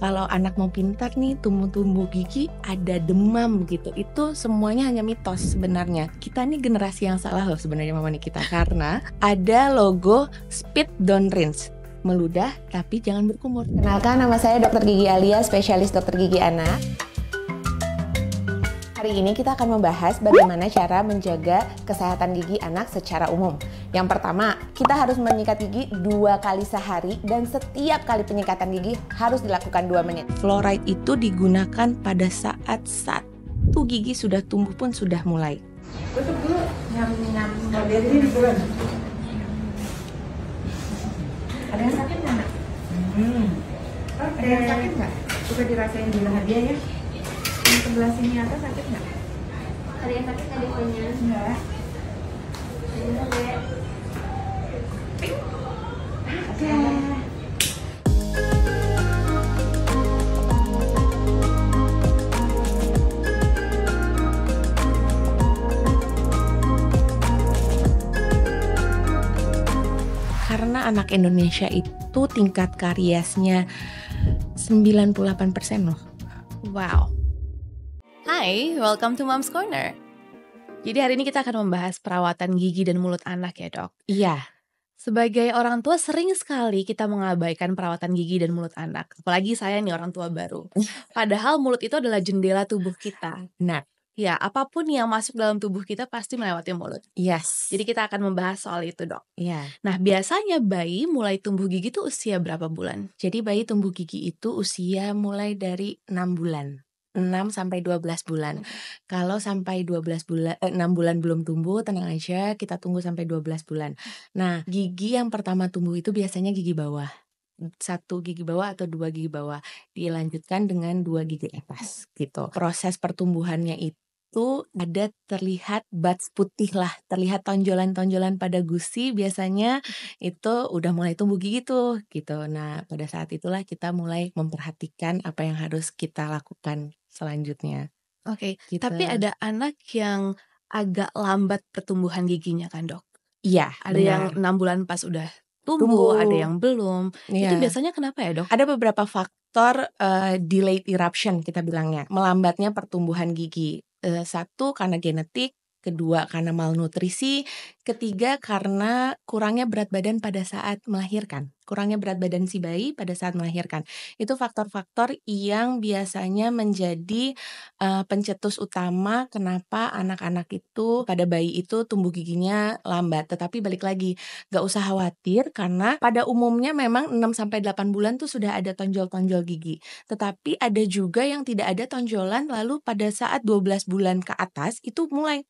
kalau anak mau pintar nih tumbuh-tumbuh gigi ada demam gitu itu semuanya hanya mitos sebenarnya kita nih generasi yang salah loh sebenarnya mama kita karena ada logo speed don't rinse meludah tapi jangan berkumur. Kenalkan nama saya Dokter Gigi Alia, spesialis dokter gigi anak. Hari ini kita akan membahas bagaimana cara menjaga kesehatan gigi anak secara umum. Yang pertama, kita harus menyikat gigi dua kali sehari dan setiap kali penyikatan gigi harus dilakukan dua menit. Fluoride itu digunakan pada saat satu gigi sudah tumbuh pun sudah mulai. Tutup dulu. Nyam, nyam, Ada yang sakit nggak? Hmm. Ada yang sakit nggak? Suka dirasain di lehernya ya yang sebelah sini atas sakit nggak? Ada yang sakit nggak dekonya? Enggak. sampai. Oke. karena anak Indonesia itu tingkat kariesnya 98% loh. Wow. Hai, welcome to Mom's Corner. Jadi hari ini kita akan membahas perawatan gigi dan mulut anak ya dok. Iya. Sebagai orang tua sering sekali kita mengabaikan perawatan gigi dan mulut anak. Apalagi saya nih orang tua baru. Padahal mulut itu adalah jendela tubuh kita. Nah. Ya, apapun yang masuk dalam tubuh kita pasti melewati mulut. Yes. Jadi kita akan membahas soal itu, Dok. Iya. Yeah. Nah, biasanya bayi mulai tumbuh gigi itu usia berapa bulan? Jadi bayi tumbuh gigi itu usia mulai dari 6 bulan. 6 sampai 12 bulan. Hmm. Kalau sampai 12 bulan eh, 6 bulan belum tumbuh, tenang aja, kita tunggu sampai 12 bulan. Hmm. Nah, gigi yang pertama tumbuh itu biasanya gigi bawah. Satu gigi bawah atau dua gigi bawah dilanjutkan dengan dua gigi atas gitu. Proses pertumbuhannya itu itu ada terlihat bats putih lah, terlihat tonjolan-tonjolan pada gusi biasanya itu udah mulai tumbuh gigi tuh gitu. Nah, pada saat itulah kita mulai memperhatikan apa yang harus kita lakukan selanjutnya. Oke, okay. gitu. tapi ada anak yang agak lambat pertumbuhan giginya kan, Dok? Iya, ada benar. yang enam bulan pas udah tumbuh, tumbuh. ada yang belum. Ya. Itu iya. biasanya kenapa ya dok? Ada beberapa faktor uh, delayed eruption kita bilangnya, melambatnya pertumbuhan gigi satu karena genetik, kedua karena malnutrisi, ketiga karena kurangnya berat badan pada saat melahirkan kurangnya berat badan si bayi pada saat melahirkan. Itu faktor-faktor yang biasanya menjadi uh, pencetus utama kenapa anak-anak itu pada bayi itu tumbuh giginya lambat. Tetapi balik lagi, gak usah khawatir karena pada umumnya memang 6 8 bulan tuh sudah ada tonjol-tonjol gigi. Tetapi ada juga yang tidak ada tonjolan lalu pada saat 12 bulan ke atas itu mulai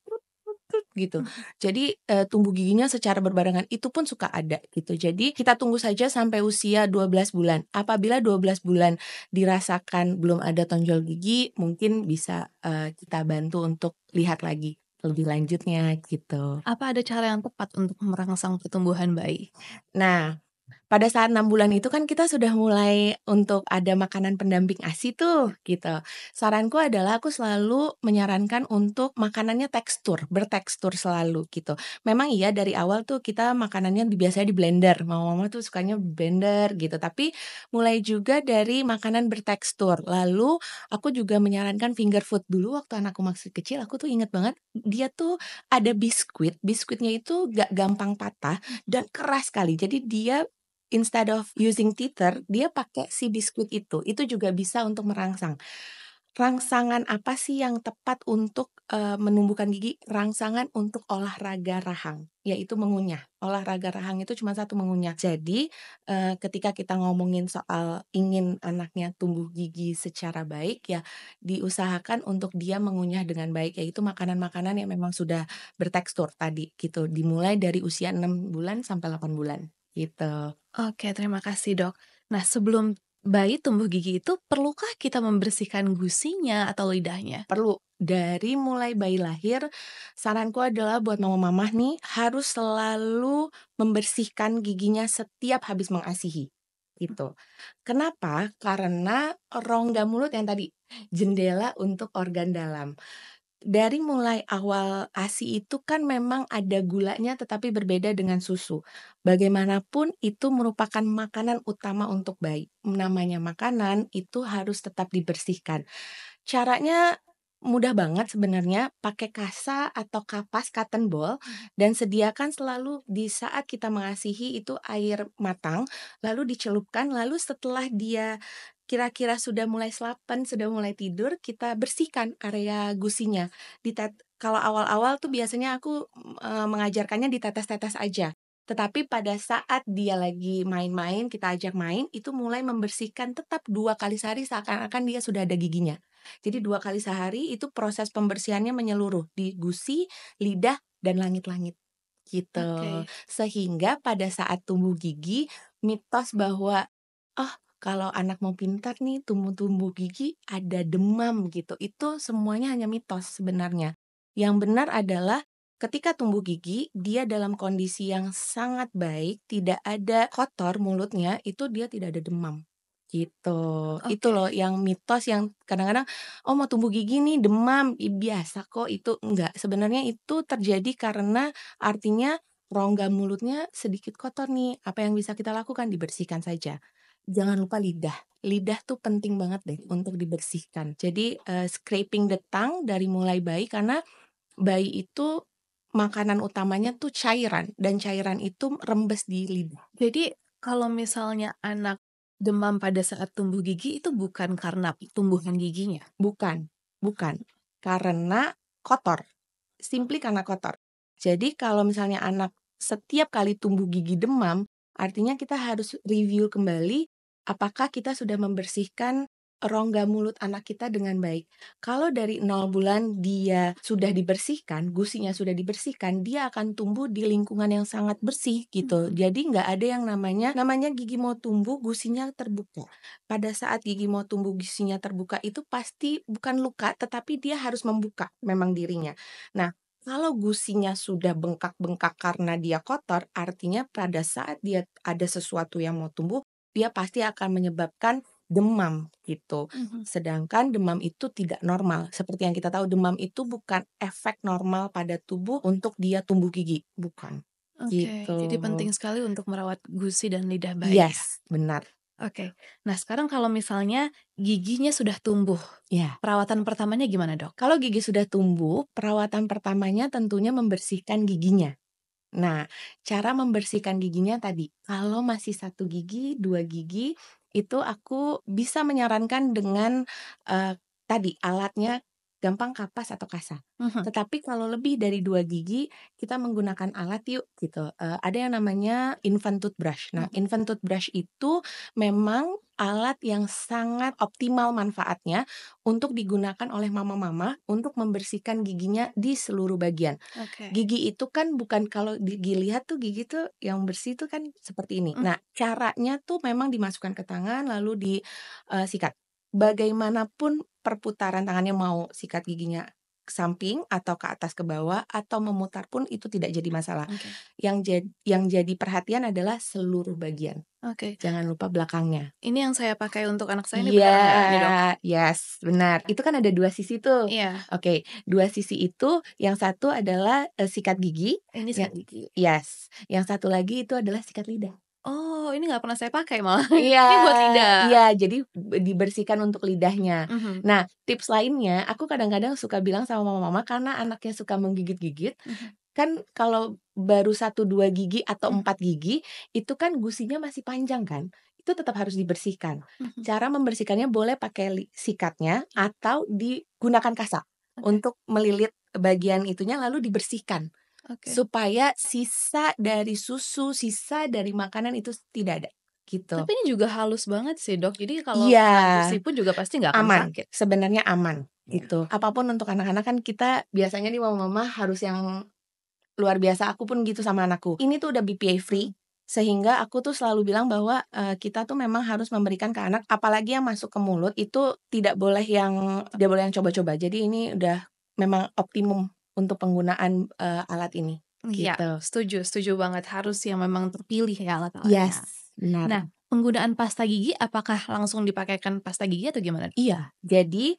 gitu. Hmm. Jadi uh, tumbuh giginya secara berbarengan itu pun suka ada gitu. Jadi kita tunggu saja sampai usia 12 bulan. Apabila 12 bulan dirasakan belum ada tonjol gigi, mungkin bisa uh, kita bantu untuk lihat lagi lebih lanjutnya gitu. Apa ada cara yang tepat untuk merangsang pertumbuhan bayi? Nah, pada saat enam bulan itu kan kita sudah mulai untuk ada makanan pendamping ASI tuh gitu. Saranku adalah aku selalu menyarankan untuk makanannya tekstur, bertekstur selalu gitu. Memang iya dari awal tuh kita makanannya biasanya di blender. Mama-mama tuh sukanya blender gitu. Tapi mulai juga dari makanan bertekstur. Lalu aku juga menyarankan finger food dulu waktu anakku masih kecil. Aku tuh inget banget dia tuh ada biskuit. Biskuitnya itu gak gampang patah dan keras sekali. Jadi dia instead of using teether, dia pakai si biskuit itu. Itu juga bisa untuk merangsang. Rangsangan apa sih yang tepat untuk uh, menumbuhkan gigi? Rangsangan untuk olahraga rahang, yaitu mengunyah. Olahraga rahang itu cuma satu mengunyah. Jadi uh, ketika kita ngomongin soal ingin anaknya tumbuh gigi secara baik, ya diusahakan untuk dia mengunyah dengan baik, yaitu makanan-makanan yang memang sudah bertekstur tadi gitu. Dimulai dari usia 6 bulan sampai 8 bulan. Gitu. Oke, terima kasih, Dok. Nah, sebelum bayi tumbuh gigi itu perlukah kita membersihkan gusinya atau lidahnya? Perlu. Dari mulai bayi lahir, saranku adalah buat mama-mama nih harus selalu membersihkan giginya setiap habis mengasihi. Gitu. Kenapa? Karena rongga mulut yang tadi jendela untuk organ dalam. Dari mulai awal ASI itu kan memang ada gulanya tetapi berbeda dengan susu. Bagaimanapun itu merupakan makanan utama untuk bayi. Namanya makanan itu harus tetap dibersihkan. Caranya mudah banget sebenarnya pakai kasa atau kapas cotton ball mhm. dan sediakan selalu di saat kita mengasihi itu air matang lalu dicelupkan lalu setelah dia kira-kira sudah mulai selapan, sudah mulai tidur, kita bersihkan area gusinya. Ditet kalau awal-awal tuh biasanya aku e, mengajarkannya ditetes-tetes aja. Tetapi pada saat dia lagi main-main, kita ajak main, itu mulai membersihkan tetap dua kali sehari seakan-akan dia sudah ada giginya. Jadi dua kali sehari itu proses pembersihannya menyeluruh di gusi, lidah, dan langit-langit gitu. Okay. Sehingga pada saat tumbuh gigi, mitos bahwa oh kalau anak mau pintar nih tumbuh-tumbuh gigi ada demam gitu. Itu semuanya hanya mitos sebenarnya. Yang benar adalah ketika tumbuh gigi dia dalam kondisi yang sangat baik, tidak ada kotor mulutnya, itu dia tidak ada demam. Gitu. Okay. Itu loh yang mitos yang kadang-kadang oh mau tumbuh gigi nih demam, biasa kok itu enggak. Sebenarnya itu terjadi karena artinya rongga mulutnya sedikit kotor nih. Apa yang bisa kita lakukan? Dibersihkan saja jangan lupa lidah. Lidah tuh penting banget deh untuk dibersihkan. Jadi uh, scraping the tongue dari mulai bayi karena bayi itu makanan utamanya tuh cairan dan cairan itu rembes di lidah. Jadi kalau misalnya anak demam pada saat tumbuh gigi itu bukan karena tumbuhan giginya. Bukan, bukan. Karena kotor. Simply karena kotor. Jadi kalau misalnya anak setiap kali tumbuh gigi demam, artinya kita harus review kembali apakah kita sudah membersihkan rongga mulut anak kita dengan baik. Kalau dari 0 bulan dia sudah dibersihkan, gusinya sudah dibersihkan, dia akan tumbuh di lingkungan yang sangat bersih gitu. Hmm. Jadi nggak ada yang namanya namanya gigi mau tumbuh gusinya terbuka. Pada saat gigi mau tumbuh gusinya terbuka itu pasti bukan luka tetapi dia harus membuka memang dirinya. Nah, kalau gusinya sudah bengkak-bengkak karena dia kotor, artinya pada saat dia ada sesuatu yang mau tumbuh, dia pasti akan menyebabkan demam gitu. Mm-hmm. Sedangkan demam itu tidak normal. Seperti yang kita tahu demam itu bukan efek normal pada tubuh untuk dia tumbuh gigi, bukan. Okay. Gitu. Jadi penting sekali untuk merawat gusi dan lidah bayi. Ya. Yes, benar. Oke. Okay. Nah, sekarang kalau misalnya giginya sudah tumbuh, ya. Perawatan pertamanya gimana, Dok? Kalau gigi sudah tumbuh, perawatan pertamanya tentunya membersihkan giginya. Nah, cara membersihkan giginya tadi, kalau masih satu gigi, dua gigi, itu aku bisa menyarankan dengan, uh, tadi alatnya gampang kapas atau kasa, Uh -huh. Tetapi kalau lebih dari dua gigi, kita menggunakan alat yuk gitu. Uh, ada yang namanya infant toothbrush. Nah, uh -huh. infant toothbrush itu memang alat yang sangat optimal manfaatnya untuk digunakan oleh mama-mama untuk membersihkan giginya di seluruh bagian. Okay. Gigi itu kan bukan kalau gigi lihat tuh gigi tuh yang bersih itu kan seperti ini. -huh. Nah, caranya tuh memang dimasukkan ke tangan lalu disikat. Eh, uh, Bagaimanapun perputaran tangannya mau sikat giginya ke samping atau ke atas ke bawah atau memutar pun itu tidak jadi masalah. Okay. Yang jadi yang jadi perhatian adalah seluruh bagian. Oke. Okay. Jangan lupa belakangnya. Ini yang saya pakai untuk anak saya ini yeah, benar Yes, benar. Itu kan ada dua sisi tuh. Iya. Yeah. Oke, okay. dua sisi itu yang satu adalah uh, sikat gigi. Ini ya sikat gigi. Yes. Yang satu lagi itu adalah sikat lidah. Oh, ini nggak pernah saya pakai malah. Iya. ini buat lidah. Iya, jadi dibersihkan untuk lidahnya. Mm -hmm. Nah, tips lainnya, aku kadang-kadang suka bilang sama mama-mama karena anaknya suka menggigit-gigit. Mm -hmm. Kan kalau baru satu dua gigi atau mhm. empat gigi, itu kan gusinya masih panjang kan? Itu tetap harus dibersihkan. Mm -hmm. Cara membersihkannya boleh pakai sikatnya atau digunakan kasa okay. untuk melilit bagian itunya lalu dibersihkan okay. Supaya sisa dari susu, sisa dari makanan itu tidak ada gitu. Tapi ini juga halus banget sih dok. Jadi kalau ya, konsumsi pun juga pasti nggak aman. sakit. Sebenarnya aman itu iya. gitu. Apapun untuk anak-anak kan kita biasanya di mama-mama harus yang luar biasa. Aku pun gitu sama anakku. Ini tuh udah BPA free sehingga aku tuh selalu bilang bahwa uh, kita tuh memang harus memberikan ke anak apalagi yang masuk ke mulut itu tidak boleh yang dia boleh yang coba-coba jadi ini udah memang optimum untuk penggunaan uh, alat ini. Iya, gitu. setuju, setuju banget harus yang memang terpilih ya alat-alatnya. Yes, benar. Nah, penggunaan pasta gigi apakah langsung dipakaikan pasta gigi atau gimana? Iya, jadi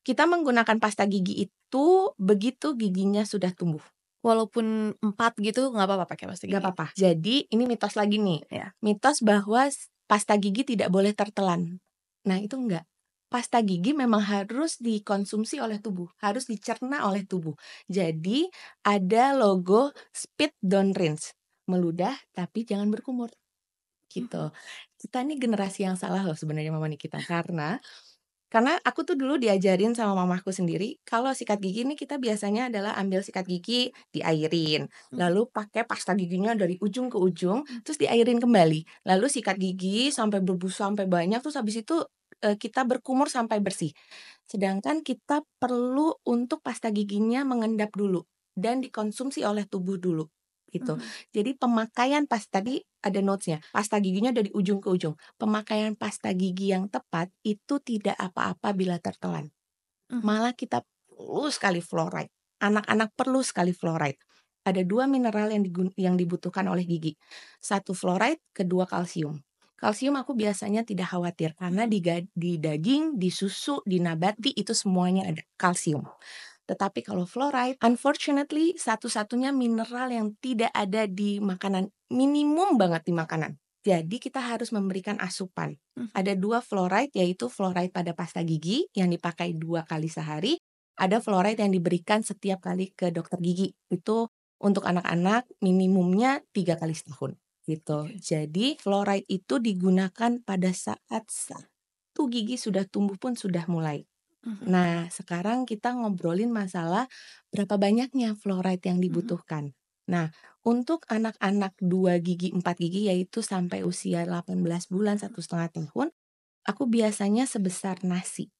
kita menggunakan pasta gigi itu begitu giginya sudah tumbuh. Walaupun empat gitu nggak apa-apa pakai pasta gigi. Gak apa-apa. Jadi ini mitos lagi nih, ya. mitos bahwa pasta gigi tidak boleh tertelan. Nah itu enggak pasta gigi memang harus dikonsumsi oleh tubuh, harus dicerna oleh tubuh. Jadi ada logo spit don't rinse, meludah tapi jangan berkumur. Hmm. Gitu. Kita ini generasi yang salah loh sebenarnya mama kita karena karena aku tuh dulu diajarin sama mamaku sendiri kalau sikat gigi ini kita biasanya adalah ambil sikat gigi diairin hmm. lalu pakai pasta giginya dari ujung ke ujung hmm. terus diairin kembali lalu sikat gigi sampai berbusa sampai banyak terus habis itu Eh, kita berkumur sampai bersih. Sedangkan kita perlu untuk pasta giginya mengendap dulu dan dikonsumsi oleh tubuh dulu gitu. Mm -hmm. Jadi pemakaian pasta tadi ada notesnya, pasta giginya dari ujung ke ujung. Pemakaian pasta gigi yang tepat itu tidak apa-apa bila tertelan. Mm -hmm. Malah kita perlu sekali fluoride. Anak-anak perlu sekali fluoride. Ada dua mineral yang, yang dibutuhkan oleh gigi. Satu fluoride, kedua kalsium. Kalsium aku biasanya tidak khawatir karena di, di daging, di susu, di nabati itu semuanya ada kalsium. Tetapi kalau fluoride, unfortunately satu-satunya mineral yang tidak ada di makanan, minimum banget di makanan. Jadi kita harus memberikan asupan. Mhm. Ada dua fluoride yaitu fluoride pada pasta gigi yang dipakai dua kali sehari. Ada fluoride yang diberikan setiap kali ke dokter gigi. Itu untuk anak-anak minimumnya tiga kali setahun gitu. Jadi fluoride itu digunakan pada saat satu gigi sudah tumbuh pun sudah mulai. Uh Nah, sekarang kita ngobrolin masalah berapa banyaknya fluoride yang mm-hmm. dibutuhkan. Uh Nah, untuk anak-anak dua gigi, empat gigi yaitu sampai usia 18 bulan, satu setengah tahun, aku biasanya sebesar nasi.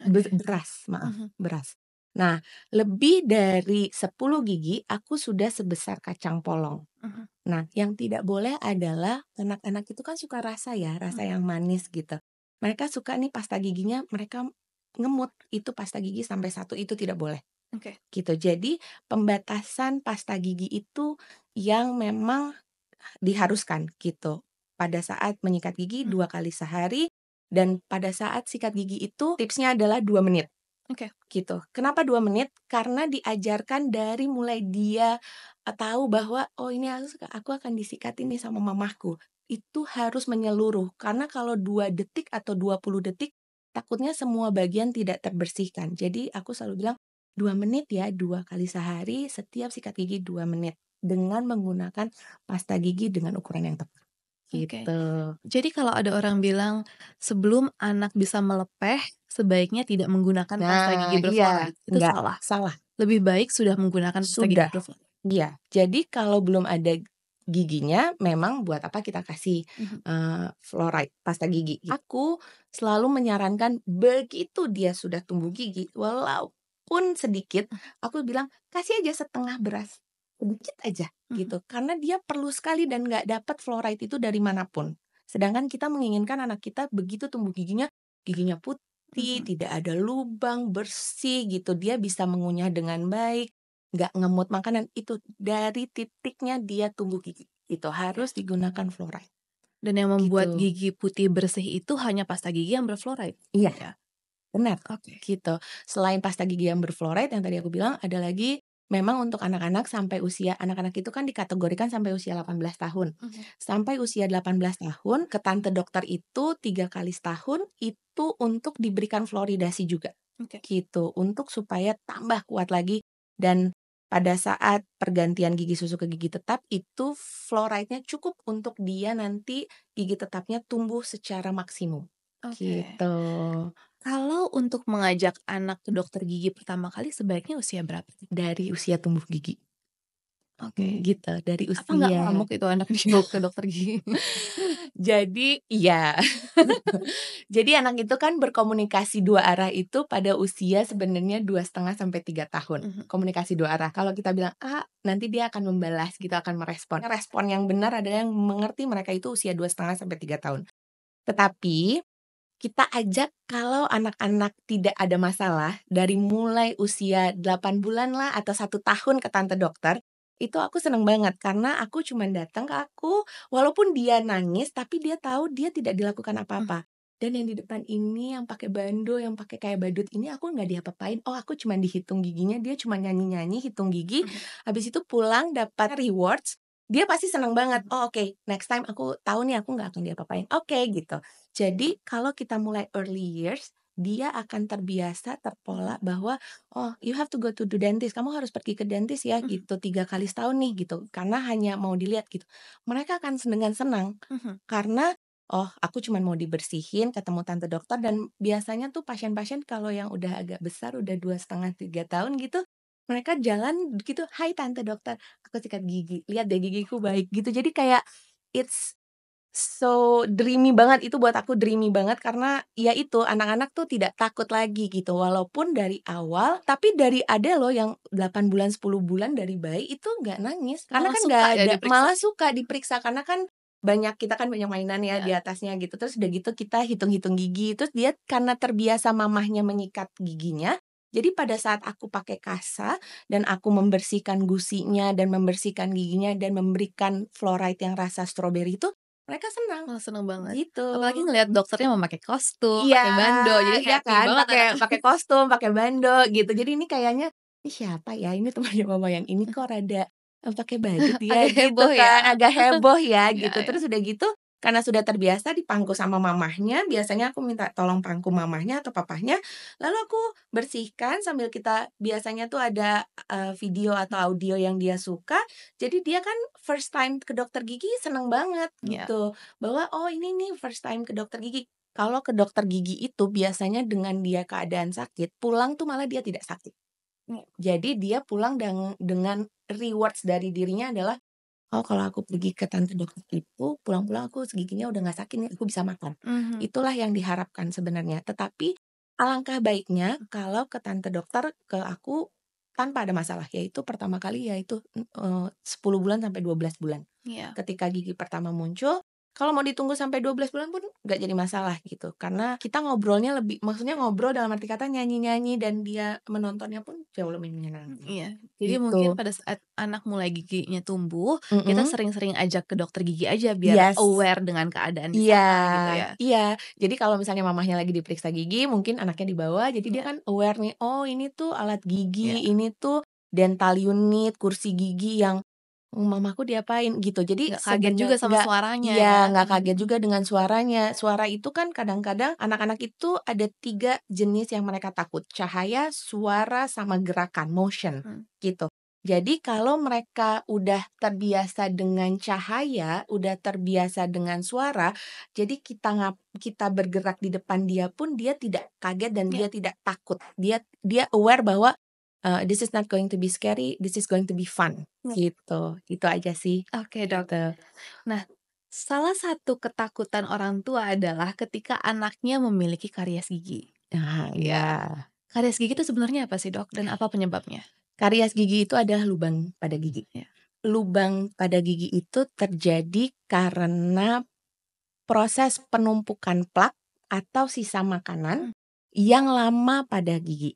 Okay. Beras, maaf, uh beras. Nah, lebih dari 10 gigi aku sudah sebesar kacang polong. Uh mhm. -huh. Nah, yang tidak boleh adalah anak-anak itu kan suka rasa ya, rasa uh mhm. -huh. yang manis gitu. Mereka suka nih pasta giginya, mereka ngemut itu pasta gigi sampai satu itu tidak boleh. Oke. Okay. Gitu. Jadi pembatasan pasta gigi itu yang memang diharuskan gitu. Pada saat menyikat gigi uh mhm. -huh. dua kali sehari dan pada saat sikat gigi itu tipsnya adalah dua menit. Oke. Okay. Gitu. Kenapa dua menit? Karena diajarkan dari mulai dia tahu bahwa oh ini aku akan disikat ini sama mamahku. Itu harus menyeluruh. Karena kalau dua detik atau 20 detik takutnya semua bagian tidak terbersihkan. Jadi aku selalu bilang dua menit ya, dua kali sehari, setiap sikat gigi dua menit dengan menggunakan pasta gigi dengan ukuran yang tepat. Gitu. Okay. Jadi kalau ada orang bilang sebelum anak bisa melepeh sebaiknya tidak menggunakan nah, pasta gigi berflorid. Nah, iya, itu enggak, salah. Salah. Lebih baik sudah menggunakan pasta sudah. gigi Iya. Jadi kalau belum ada giginya memang buat apa kita kasih mm-hmm. uh, fluoride pasta gigi. Aku selalu menyarankan begitu dia sudah tumbuh gigi walaupun sedikit aku bilang kasih aja setengah beras sedikit aja hmm gitu mhm. karena dia perlu sekali dan nggak dapat fluoride itu dari manapun sedangkan kita menginginkan anak kita begitu tumbuh giginya giginya putih hmm tidak ada lubang bersih gitu dia bisa mengunyah dengan baik nggak ngemut makanan itu dari titiknya dia tumbuh gigi itu harus digunakan fluoride dan yang membuat gitu. gigi putih bersih itu hanya pasta gigi yang berfluoride iya ya. benar okay. gitu selain pasta gigi yang berfluoride yang tadi aku bilang ada lagi memang untuk anak-anak sampai usia anak-anak itu kan dikategorikan sampai usia 18 tahun. Mm -hmm. Sampai usia 18 tahun ke tante dokter itu tiga kali setahun itu untuk diberikan fluoridasi juga. Okay. Gitu untuk supaya tambah kuat lagi dan pada saat pergantian gigi susu ke gigi tetap itu fluoride-nya cukup untuk dia nanti gigi tetapnya tumbuh secara maksimum. Okay. Gitu. Kalau untuk mengajak anak ke dokter gigi pertama kali sebaiknya usia berapa? Dari usia tumbuh gigi. Oke, okay. gitu. Dari usia. Apa nggak ngamuk itu anak dibawa ke dokter gigi? Jadi, iya. Jadi anak itu kan berkomunikasi dua arah itu pada usia sebenarnya dua setengah sampai tiga tahun. Mhm. Komunikasi dua arah. Kalau kita bilang ah nanti dia akan membalas kita gitu, akan merespon. Respon yang benar adalah yang mengerti mereka itu usia dua setengah sampai tiga tahun. Tetapi kita ajak kalau anak-anak tidak ada masalah dari mulai usia 8 bulan lah atau satu tahun ke tante dokter itu aku seneng banget karena aku cuma datang ke aku walaupun dia nangis tapi dia tahu dia tidak dilakukan hmm. apa-apa dan yang di depan ini yang pakai bando yang pakai kayak badut ini aku nggak diapa-apain oh aku cuma dihitung giginya dia cuma nyanyi-nyanyi hitung gigi hmm. habis itu pulang dapat rewards dia pasti senang banget. Oh oke, okay, next time aku tahu nih aku nggak akan dia papain. Oke okay, gitu. Jadi kalau kita mulai early years, dia akan terbiasa terpola bahwa oh you have to go to the dentist kamu harus pergi ke dentist ya mhm. gitu tiga kali setahun nih gitu karena hanya mau dilihat gitu mereka akan dengan senang mhm. karena oh aku cuma mau dibersihin ketemu tante dokter dan biasanya tuh pasien-pasien kalau yang udah agak besar udah dua setengah tiga tahun gitu mereka jalan gitu hai tante dokter aku sikat gigi lihat deh gigiku baik gitu jadi kayak it's so dreamy banget itu buat aku dreamy banget karena ya itu anak-anak tuh tidak takut lagi gitu walaupun dari awal tapi dari ada loh yang 8 bulan 10 bulan dari bayi itu nggak nangis karena malah kan nggak ya ada ya malah suka diperiksa karena kan banyak kita kan banyak mainan ya, ya. di atasnya gitu terus udah gitu kita hitung-hitung gigi terus dia karena terbiasa mamahnya menyikat giginya jadi pada saat aku pakai kasa dan aku membersihkan gusinya dan membersihkan giginya dan memberikan fluoride yang rasa stroberi itu mereka senang oh, senang banget gitu apalagi ngelihat dokternya memakai kostum iya, pakai bando jadi iya kan pakai kan? pakai kostum pakai bando gitu jadi ini kayaknya ini siapa ya ini temannya mama yang ini kok rada eh, pakai baju ya? gitu heboh ya? kan ya. agak heboh ya iya, gitu ya, terus ya. udah gitu karena sudah terbiasa dipangku sama mamahnya, biasanya aku minta tolong pangku mamahnya atau papahnya. Lalu aku bersihkan sambil kita biasanya tuh ada uh, video atau audio yang dia suka. Jadi dia kan first time ke dokter gigi seneng banget yeah. gitu. Bahwa oh ini nih first time ke dokter gigi kalau ke dokter gigi itu biasanya dengan dia keadaan sakit, pulang tuh malah dia tidak sakit. Iya. Jadi dia pulang dengan rewards dari dirinya adalah oh kalau aku pergi ke tante dokter itu pulang-pulang aku giginya udah nggak sakit nih aku bisa makan mm-hmm. itulah yang diharapkan sebenarnya tetapi alangkah baiknya kalau ke tante dokter ke aku tanpa ada masalah yaitu pertama kali yaitu eh, uh, 10 bulan sampai 12 bulan yeah. ketika gigi pertama muncul kalau mau ditunggu sampai 12 bulan pun nggak jadi masalah gitu karena kita ngobrolnya lebih maksudnya ngobrol dalam arti kata nyanyi-nyanyi dan dia menontonnya pun jauh lebih menyenangkan. Mm, iya. Jadi gitu. mungkin pada saat anak mulai giginya tumbuh, mm -hmm. kita sering-sering ajak ke dokter gigi aja biar yes. aware dengan keadaan iya gitu yeah. iya gitu Iya. Yeah. Jadi kalau misalnya mamahnya lagi diperiksa gigi, mungkin anaknya dibawa jadi yeah. dia iya. kan aware nih, oh ini tuh alat gigi, yeah. ini tuh dental unit, kursi gigi yang Oh, mamaku diapain gitu jadi gak kaget juga sama gak, suaranya ya nggak kaget hmm. juga dengan suaranya suara itu kan kadang-kadang anak-anak itu ada tiga jenis yang mereka takut cahaya suara sama gerakan motion hmm. gitu jadi kalau mereka udah terbiasa dengan cahaya, udah terbiasa dengan suara, jadi kita ngap kita bergerak di depan dia pun dia tidak kaget dan yeah. dia tidak takut. Dia dia aware bahwa uh, this is not going to be scary, this is going to be fun. Hmm. Gitu. Itu aja sih. Oke, okay, Dok. Gitu. Nah, salah satu ketakutan orang tua adalah ketika anaknya memiliki karies gigi. Ah ya. Karies gigi itu sebenarnya apa sih, Dok? Dan apa penyebabnya? Karies gigi itu adalah lubang pada gigi. Ya. Lubang pada gigi itu terjadi karena proses penumpukan plak atau sisa makanan hmm. yang lama pada gigi.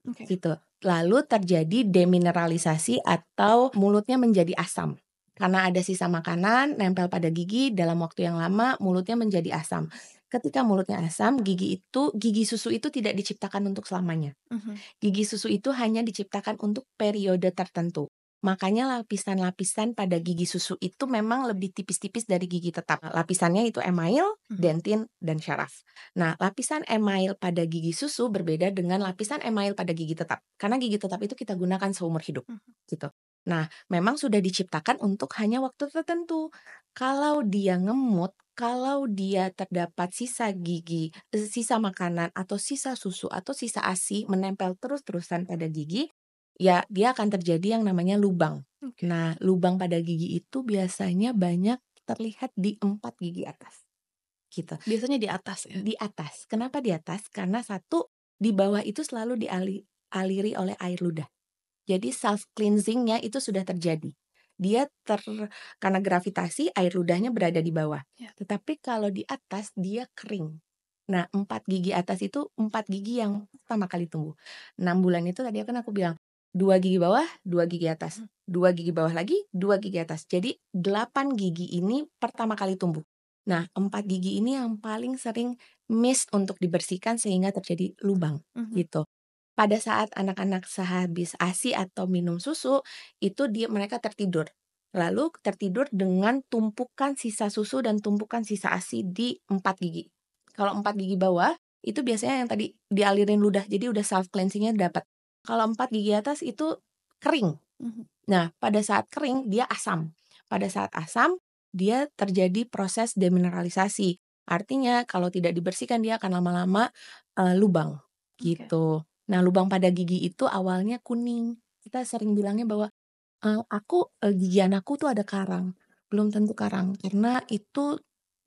Okay. Gitu lalu terjadi demineralisasi atau mulutnya menjadi asam. Karena ada sisa makanan nempel pada gigi dalam waktu yang lama, mulutnya menjadi asam. Ketika mulutnya asam, gigi itu, gigi susu itu tidak diciptakan untuk selamanya. Mhm. Gigi susu itu hanya diciptakan untuk periode tertentu. Makanya lapisan-lapisan pada gigi susu itu memang lebih tipis-tipis dari gigi tetap. Lapisannya itu email, hmm. dentin, dan syaraf. Nah, lapisan email pada gigi susu berbeda dengan lapisan email pada gigi tetap. Karena gigi tetap itu kita gunakan seumur hidup. Hmm. Gitu. Nah, memang sudah diciptakan untuk hanya waktu tertentu. Kalau dia ngemut, kalau dia terdapat sisa gigi, eh, sisa makanan atau sisa susu atau sisa ASI menempel terus-terusan pada gigi, ya dia akan terjadi yang namanya lubang. Okay. Nah, lubang pada gigi itu biasanya banyak terlihat di empat gigi atas. Gitu. Biasanya di atas ya. Di atas. Kenapa di atas? Karena satu di bawah itu selalu dialiri oleh air ludah. Jadi self cleansingnya itu sudah terjadi. Dia ter karena gravitasi air ludahnya berada di bawah. Ya. Tetapi kalau di atas dia kering. Nah empat gigi atas itu empat gigi yang pertama kali tumbuh. Enam bulan itu tadi kan aku bilang dua gigi bawah, dua gigi atas, hmm. dua gigi bawah lagi, dua gigi atas. Jadi delapan gigi ini pertama kali tumbuh. Nah, empat gigi ini yang paling sering miss untuk dibersihkan sehingga terjadi lubang mm -hmm. gitu. Pada saat anak-anak sehabis ASI atau minum susu, itu dia mereka tertidur. Lalu tertidur dengan tumpukan sisa susu dan tumpukan sisa ASI di empat gigi. Kalau empat gigi bawah, itu biasanya yang tadi dialirin ludah, jadi udah self cleansingnya dapat. Kalau empat gigi atas itu kering. Mhm. Nah, pada saat kering dia asam. Pada saat asam dia terjadi proses demineralisasi. Artinya kalau tidak dibersihkan dia akan lama-lama uh, lubang gitu. Okay. Nah, lubang pada gigi itu awalnya kuning. Kita sering bilangnya bahwa uh, aku uh, eh, gigi anakku tuh ada karang. Belum tentu karang karena itu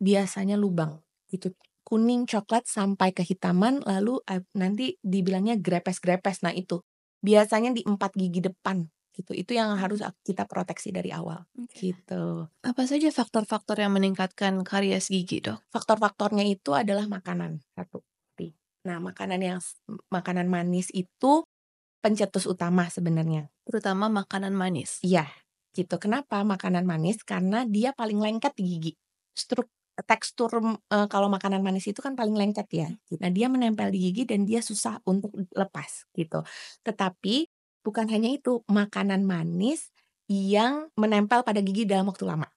biasanya lubang gitu kuning, coklat sampai kehitaman lalu nanti dibilangnya grepes-grepes. Nah, itu. Biasanya di empat gigi depan gitu. Itu yang hmm. harus kita proteksi dari awal. Okay. Gitu. Apa saja faktor-faktor yang meningkatkan karies gigi, Dok? Faktor-faktornya itu adalah makanan satu. Nah, makanan yang makanan manis itu pencetus utama sebenarnya. Terutama makanan manis. Iya, gitu. Kenapa makanan manis? Karena dia paling lengket di gigi. Struk tekstur uh, kalau makanan manis itu kan paling lengket ya. Nah, dia menempel di gigi dan dia susah untuk lepas gitu. Tetapi bukan hanya itu, makanan manis yang menempel pada gigi dalam waktu lama.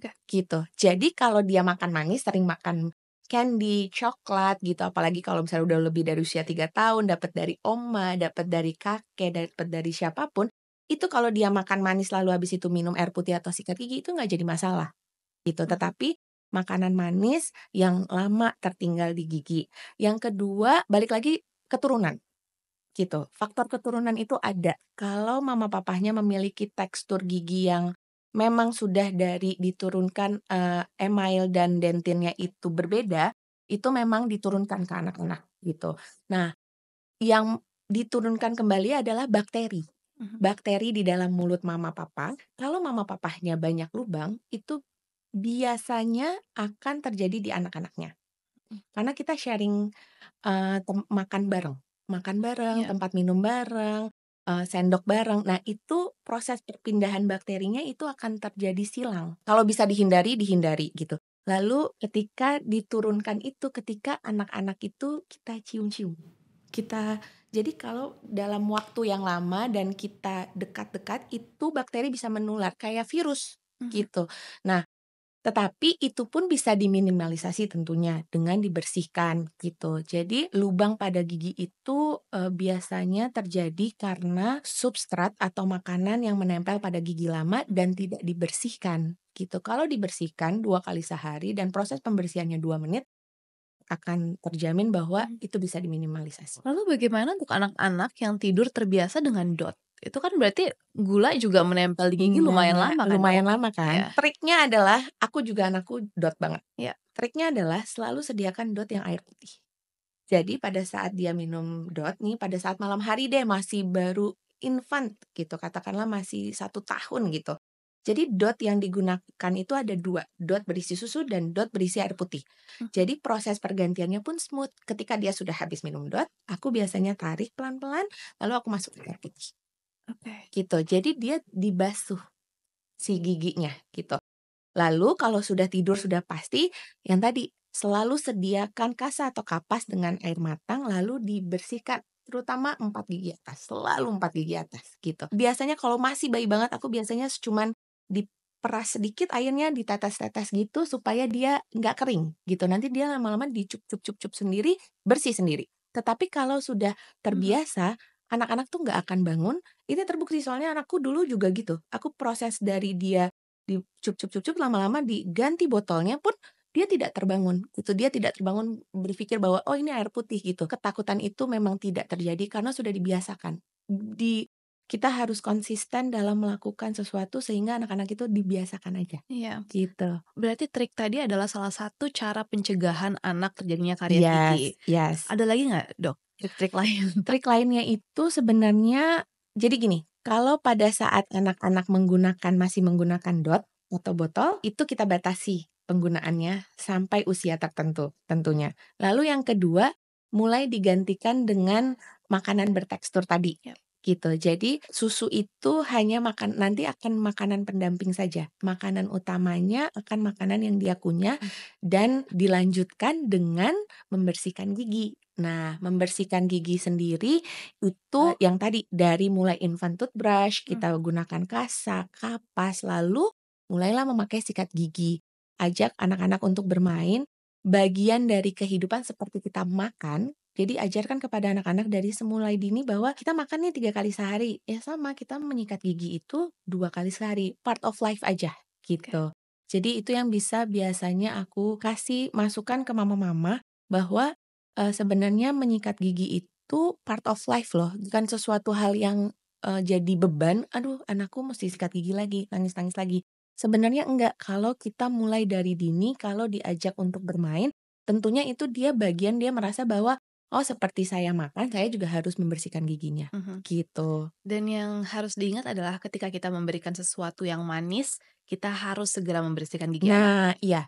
Okay. Gitu. Jadi kalau dia makan manis, sering makan candy, coklat gitu, apalagi kalau misalnya udah lebih dari usia 3 tahun, dapat dari oma, dapat dari kakek, dapat dari siapapun, itu kalau dia makan manis lalu habis itu minum air putih atau sikat gigi itu nggak jadi masalah gitu. Hmm. Tetapi makanan manis yang lama tertinggal di gigi. Yang kedua, balik lagi keturunan. Gitu. Faktor keturunan itu ada. Kalau mama papahnya memiliki tekstur gigi yang memang sudah dari diturunkan uh, email dan dentinnya itu berbeda, itu memang diturunkan ke anak-anak gitu. Nah, yang diturunkan kembali adalah bakteri. Mhm. Bakteri di dalam mulut mama papa, kalau mama papahnya banyak lubang, itu Biasanya akan terjadi di anak-anaknya. Hmm. Karena kita sharing, uh, makan bareng makan bareng, yeah. tempat minum bareng, uh, sendok bareng. Nah, itu proses perpindahan bakterinya itu akan terjadi silang. Kalau bisa dihindari, dihindari gitu. Lalu ketika diturunkan itu, ketika anak-anak itu kita cium-cium. Kita jadi kalau dalam waktu yang lama dan kita dekat-dekat, itu bakteri bisa menular kayak virus, -hmm. gitu. Nah tetapi itu pun bisa diminimalisasi tentunya dengan dibersihkan gitu. Jadi lubang pada gigi itu e, biasanya terjadi karena substrat atau makanan yang menempel pada gigi lama dan tidak dibersihkan gitu. Kalau dibersihkan dua kali sehari dan proses pembersihannya dua menit akan terjamin bahwa hmm. itu bisa diminimalisasi. Lalu bagaimana untuk anak-anak yang tidur terbiasa dengan dot? itu kan berarti gula juga menempel di gigi hmm, lumayan ya, lama kan? Lumayan lama kan. Ya. Triknya adalah aku juga anakku dot banget. Ya. Triknya adalah selalu sediakan dot yang air putih. Jadi pada saat dia minum dot nih, pada saat malam hari deh masih baru infant gitu, katakanlah masih satu tahun gitu. Jadi dot yang digunakan itu ada dua, dot berisi susu dan dot berisi air putih. Hmm. Jadi proses pergantiannya pun smooth. Ketika dia sudah habis minum dot, aku biasanya tarik pelan-pelan, lalu aku masuk air putih. Oke. Gitu. Jadi dia dibasuh si giginya gitu. Lalu kalau sudah tidur sudah pasti yang tadi selalu sediakan kasa atau kapas dengan air matang lalu dibersihkan terutama empat gigi atas selalu empat gigi atas gitu biasanya kalau masih bayi banget aku biasanya cuman diperas sedikit airnya ditetes-tetes gitu supaya dia nggak kering gitu nanti dia lama-lama dicup-cup-cup sendiri bersih sendiri tetapi kalau sudah hmm. terbiasa hmm anak-anak tuh nggak akan bangun. ini terbukti soalnya anakku dulu juga gitu. Aku proses dari dia dicup-cup-cup cup lama-lama diganti botolnya pun dia tidak terbangun itu dia tidak terbangun berpikir bahwa oh ini air putih gitu ketakutan itu memang tidak terjadi karena sudah dibiasakan di kita harus konsisten dalam melakukan sesuatu sehingga anak-anak itu dibiasakan aja. Iya. Gitu. Berarti trik tadi adalah salah satu cara pencegahan anak terjadinya karya yes, gigi. Yes. Ada lagi nggak dok Trik-trik lain. Trik lainnya itu sebenarnya jadi gini, kalau pada saat anak-anak menggunakan masih menggunakan dot atau botol, itu kita batasi penggunaannya sampai usia tertentu tentunya. Lalu yang kedua, mulai digantikan dengan makanan bertekstur tadi. Ya. Gitu. Jadi susu itu hanya makan nanti akan makanan pendamping saja. Makanan utamanya akan makanan yang dia kunyah hmm. dan dilanjutkan dengan membersihkan gigi Nah, membersihkan gigi sendiri itu uh. yang tadi dari mulai infant toothbrush, hmm. kita uh. gunakan kasa, kapas, lalu mulailah memakai sikat gigi. Ajak anak-anak untuk bermain bagian dari kehidupan seperti kita makan. Jadi ajarkan kepada anak-anak dari semula dini bahwa kita makan nih tiga kali sehari. Ya sama, kita menyikat gigi itu dua kali sehari. Part of life aja gitu. Okay. Jadi itu yang bisa biasanya aku kasih masukan ke mama-mama bahwa uh, sebenarnya menyikat gigi itu part of life loh, bukan sesuatu hal yang, uh, jadi beban, "Aduh anakku mesti sikat gigi lagi, nangis-nangis lagi." Sebenarnya enggak, kalau kita mulai dari dini, kalau diajak untuk bermain, tentunya itu dia bagian dia merasa bahwa, "Oh seperti saya makan, saya juga harus membersihkan giginya." Mhm. Gitu. Dan yang harus diingat adalah ketika kita memberikan sesuatu yang manis, kita harus segera membersihkan gigi nah, anak. Nah, iya.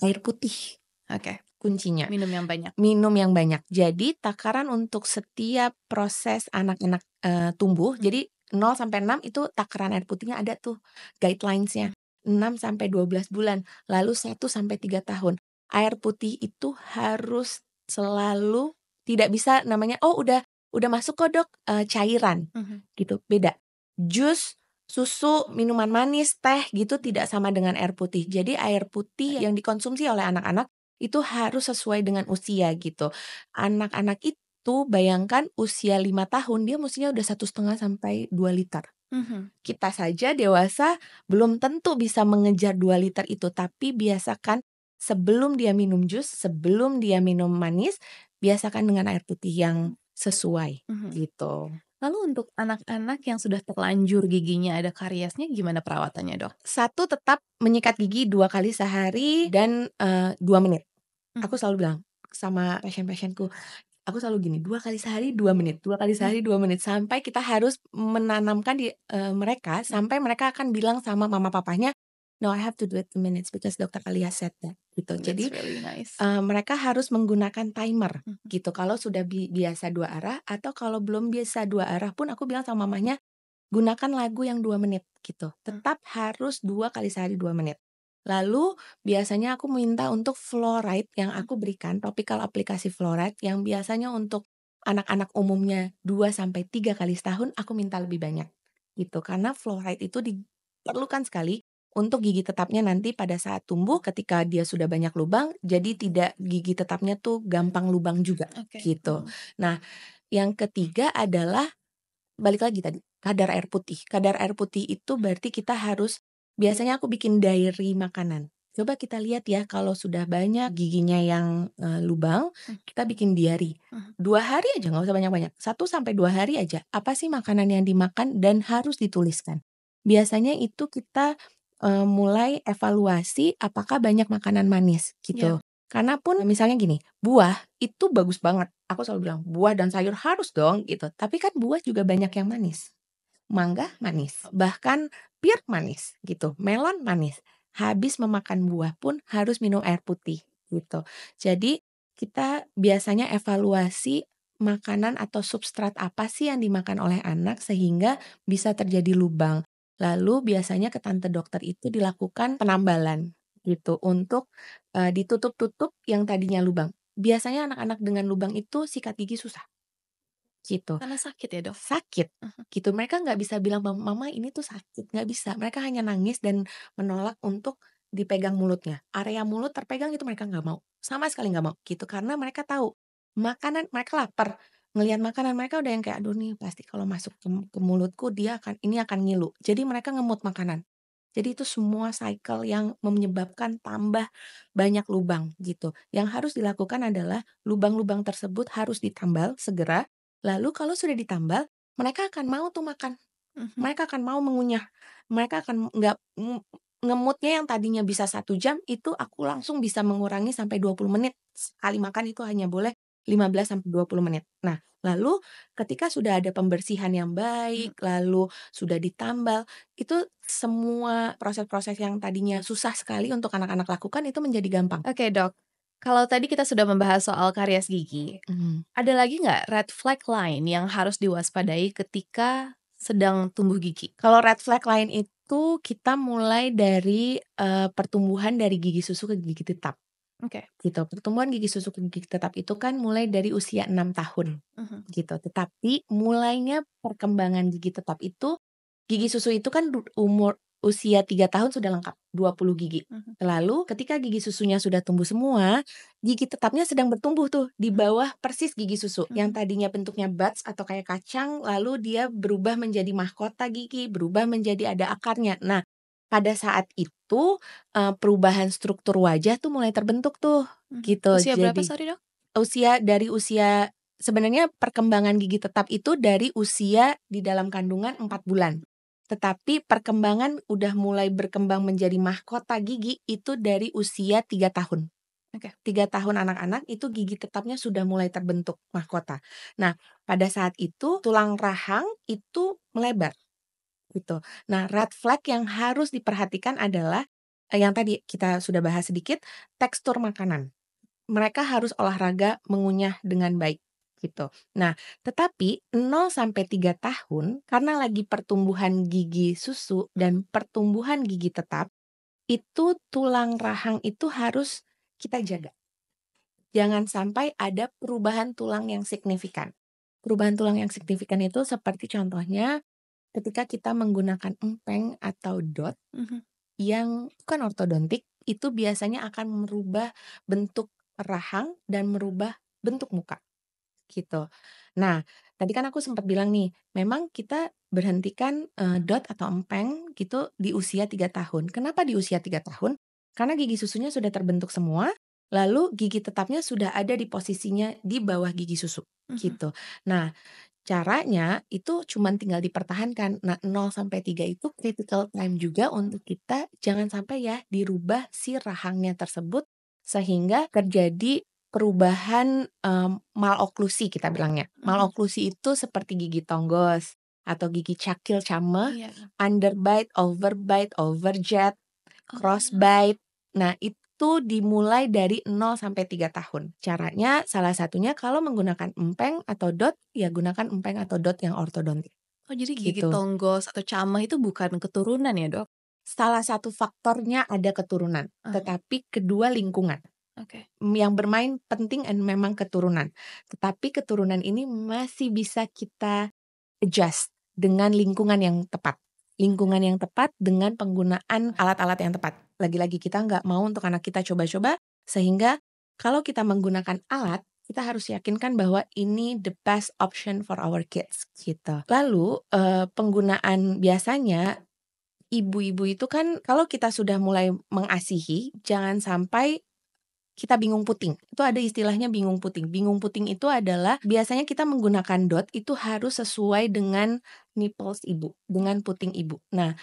Air putih. Oke kuncinya. Minum yang banyak. Minum yang banyak. Jadi takaran untuk setiap proses anak-anak e, tumbuh, hmm. jadi 0 sampai 6 itu takaran air putihnya ada tuh guidelinesnya. 6 sampai 12 bulan, lalu 1 sampai 3 tahun. Air putih itu harus selalu tidak bisa namanya oh udah udah masuk kok dok e, cairan -hmm. gitu beda jus susu minuman manis teh gitu tidak sama dengan air putih jadi air putih yang dikonsumsi oleh anak-anak itu harus sesuai dengan usia gitu. Anak-anak itu bayangkan usia lima tahun dia mestinya udah satu setengah sampai dua liter. mm Kita saja dewasa belum tentu bisa mengejar 2 liter itu, tapi biasakan sebelum dia minum jus, sebelum dia minum manis, biasakan dengan air putih yang sesuai mhm. gitu. Lalu untuk anak-anak yang sudah terlanjur giginya ada kariesnya gimana perawatannya dok? Satu tetap menyikat gigi dua kali sehari dan uh, dua menit. Hmm. Aku selalu bilang sama pasien-pasienku, aku selalu gini, dua kali sehari dua menit dua kali hmm. sehari dua menit, sampai kita harus menanamkan di, uh, mereka, sampai mereka akan bilang sama mama papanya, "No, I have to do it two minutes because Dokter Alia said that," gitu. That's Jadi, really nice. uh, mereka harus menggunakan timer hmm. gitu, kalau sudah bi biasa dua arah atau kalau belum biasa dua arah pun aku bilang sama mamanya, "Gunakan lagu yang dua menit," gitu. Tetap hmm. Tetap harus dua kali sehari dua menit. Lalu biasanya aku minta untuk fluoride yang hmm. aku berikan topical aplikasi fluoride yang biasanya untuk anak-anak umumnya 2 sampai 3 kali setahun aku minta lebih banyak. Gitu karena fluoride itu diperlukan sekali untuk gigi tetapnya nanti pada saat tumbuh ketika dia sudah banyak lubang jadi tidak gigi tetapnya tuh gampang lubang juga okay. gitu. Hmm. Nah, yang ketiga adalah balik lagi tadi kadar air putih. Kadar air putih itu berarti kita harus Biasanya aku bikin diary makanan. Coba kita lihat ya kalau sudah banyak giginya yang e, lubang, hmm. kita bikin diary. Hmm. Dua hari aja nggak usah banyak-banyak. Satu sampai dua hari aja. Apa sih makanan yang dimakan dan harus dituliskan? Biasanya itu kita e, mulai evaluasi apakah banyak makanan manis gitu. Yeah. Karena pun misalnya gini, buah itu bagus banget. Aku selalu bilang buah dan sayur harus dong gitu. Tapi kan buah juga banyak yang manis. Mangga manis. Bahkan pir manis gitu, melon manis. Habis memakan buah pun harus minum air putih gitu. Jadi kita biasanya evaluasi makanan atau substrat apa sih yang dimakan oleh anak sehingga bisa terjadi lubang. Lalu biasanya ke tante dokter itu dilakukan penambalan gitu untuk uh, ditutup-tutup yang tadinya lubang. Biasanya anak-anak dengan lubang itu sikat gigi susah gitu. Karena sakit ya dok? Sakit, uh-huh. gitu. Mereka nggak bisa bilang mama ini tuh sakit, nggak bisa. Mereka hanya nangis dan menolak untuk dipegang mulutnya. Area mulut terpegang itu mereka nggak mau, sama sekali nggak mau, gitu. Karena mereka tahu makanan mereka lapar, ngelihat makanan mereka udah yang kayak aduh nih pasti kalau masuk ke, ke mulutku dia akan ini akan ngilu. Jadi mereka ngemut makanan. Jadi itu semua cycle yang menyebabkan tambah banyak lubang gitu. Yang harus dilakukan adalah lubang-lubang tersebut harus ditambal segera Lalu kalau sudah ditambal, mereka akan mau tuh makan. Mhm. Mereka akan mau mengunyah. Mereka akan nggak ngemutnya yang tadinya bisa satu jam itu aku langsung bisa mengurangi sampai 20 menit. Sekali makan itu hanya boleh 15 sampai 20 menit. Nah, lalu ketika sudah ada pembersihan yang baik, mhm. lalu sudah ditambal, itu semua proses-proses yang tadinya susah sekali untuk anak-anak lakukan itu menjadi gampang. Oke, okay, Dok. Kalau tadi kita sudah membahas soal karies gigi, mm. ada lagi nggak red flag lain yang harus diwaspadai ketika sedang tumbuh gigi? Kalau red flag lain itu kita mulai dari uh, pertumbuhan dari gigi susu ke gigi tetap. Oke. Okay. Gitu. Pertumbuhan gigi susu ke gigi tetap itu kan mulai dari usia 6 tahun. Mm -hmm. Gitu. Tetapi mulainya perkembangan gigi tetap itu gigi susu itu kan umur usia 3 tahun sudah lengkap 20 gigi. Mhm. Lalu ketika gigi susunya sudah tumbuh semua, gigi tetapnya sedang bertumbuh tuh di mhm. bawah persis gigi susu. Yang mhm. tadinya bentuknya buds atau kayak kacang, lalu dia berubah menjadi mahkota gigi, berubah menjadi ada akarnya. Nah, pada saat itu eh, perubahan struktur wajah tuh mulai terbentuk tuh gitu. Usia Jadi, berapa sorry dok? Usia dari usia sebenarnya perkembangan gigi tetap itu dari usia di dalam kandungan 4 bulan. Tetapi perkembangan udah mulai berkembang menjadi mahkota gigi itu dari usia 3 tahun. Oke. Okay. 3 tahun anak-anak itu gigi tetapnya sudah mulai terbentuk mahkota. Nah, pada saat itu tulang rahang itu melebar. Gitu. Nah, red flag yang harus diperhatikan adalah eh, yang tadi kita sudah bahas sedikit, tekstur makanan. Mereka harus olahraga mengunyah dengan baik gitu. Nah, tetapi 0 sampai 3 tahun karena lagi pertumbuhan gigi susu dan pertumbuhan gigi tetap itu tulang rahang itu harus kita jaga. Jangan sampai ada perubahan tulang yang signifikan. Perubahan tulang yang signifikan itu seperti contohnya ketika kita menggunakan empeng atau dot mm -hmm. yang bukan ortodontik itu biasanya akan merubah bentuk rahang dan merubah bentuk muka gitu. Nah, tadi kan aku sempat bilang nih, memang kita berhentikan uh, dot atau empeng gitu di usia 3 tahun. Kenapa di usia 3 tahun? Karena gigi susunya sudah terbentuk semua, lalu gigi tetapnya sudah ada di posisinya di bawah gigi susu mm -hmm. gitu. Nah, caranya itu cuma tinggal dipertahankan. Nah, 0 sampai 3 itu critical time juga untuk kita jangan sampai ya dirubah si rahangnya tersebut sehingga terjadi perubahan um, maloklusi kita bilangnya. Maloklusi itu seperti gigi tonggos atau gigi cakil cama, iya. yeah. underbite, overbite, overjet, oh. crossbite. Nah, itu dimulai dari 0 sampai 3 tahun. Caranya salah satunya kalau menggunakan empeng atau dot, ya gunakan empeng atau dot yang ortodontik. Oh, jadi gigi gitu. tonggos atau cama itu bukan keturunan ya, Dok? Salah satu faktornya ada keturunan, ah. tetapi kedua lingkungan okay. yang bermain penting dan memang keturunan. Tetapi keturunan ini masih bisa kita adjust dengan lingkungan yang tepat. Lingkungan yang tepat dengan penggunaan alat-alat yang tepat. Lagi-lagi kita nggak mau untuk anak kita coba-coba, sehingga kalau kita menggunakan alat, kita harus yakinkan bahwa ini the best option for our kids gitu. Lalu uh, penggunaan biasanya ibu-ibu itu kan kalau kita sudah mulai mengasihi, jangan sampai kita bingung puting. Itu ada istilahnya bingung puting. Bingung puting itu adalah biasanya kita menggunakan dot itu harus sesuai dengan nipples ibu, dengan puting ibu. Nah,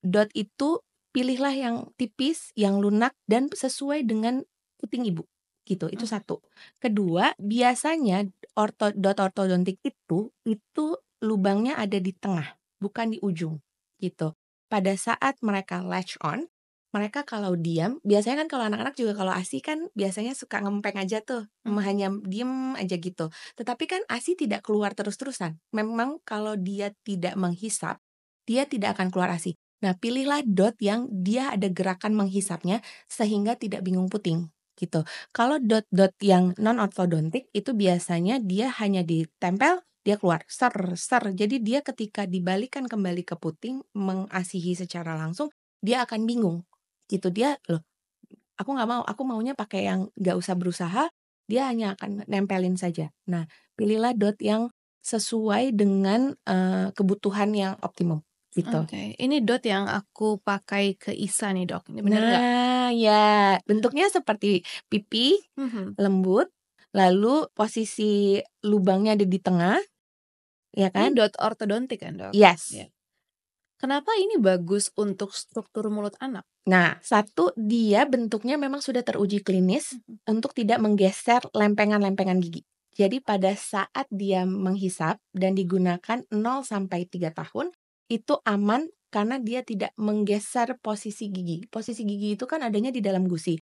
dot itu pilihlah yang tipis, yang lunak dan sesuai dengan puting ibu. Gitu, itu hmm. satu. Kedua, biasanya orto, dot ortodontik itu itu lubangnya ada di tengah, bukan di ujung. Gitu. Pada saat mereka latch on, mereka kalau diam, biasanya kan kalau anak-anak juga kalau ASI kan biasanya suka ngempeng aja tuh, hmm. hanya diem aja gitu. Tetapi kan ASI tidak keluar terus-terusan. Memang kalau dia tidak menghisap, dia tidak akan keluar ASI. Nah, pilihlah dot yang dia ada gerakan menghisapnya sehingga tidak bingung puting gitu. Kalau dot-dot yang non ortodontik itu biasanya dia hanya ditempel dia keluar ser ser. Jadi dia ketika dibalikan kembali ke puting mengasihi secara langsung dia akan bingung gitu dia loh aku nggak mau aku maunya pakai yang nggak usah berusaha dia hanya akan nempelin saja nah pilihlah dot yang sesuai dengan uh, kebutuhan yang optimum gitu. Okay. Ini dot yang aku pakai ke Isa nih dok. Ini benar nah, ya bentuknya seperti pipi mm-hmm. lembut, lalu posisi lubangnya ada di tengah, ya kan? Ini dot ortodontik kan dok? Yes. Yeah. Kenapa ini bagus untuk struktur mulut anak? Nah, satu dia bentuknya memang sudah teruji klinis mm -hmm. untuk tidak menggeser lempengan-lempengan gigi. Jadi pada saat dia menghisap dan digunakan 0 sampai 3 tahun itu aman karena dia tidak menggeser posisi gigi. Posisi gigi itu kan adanya di dalam gusi.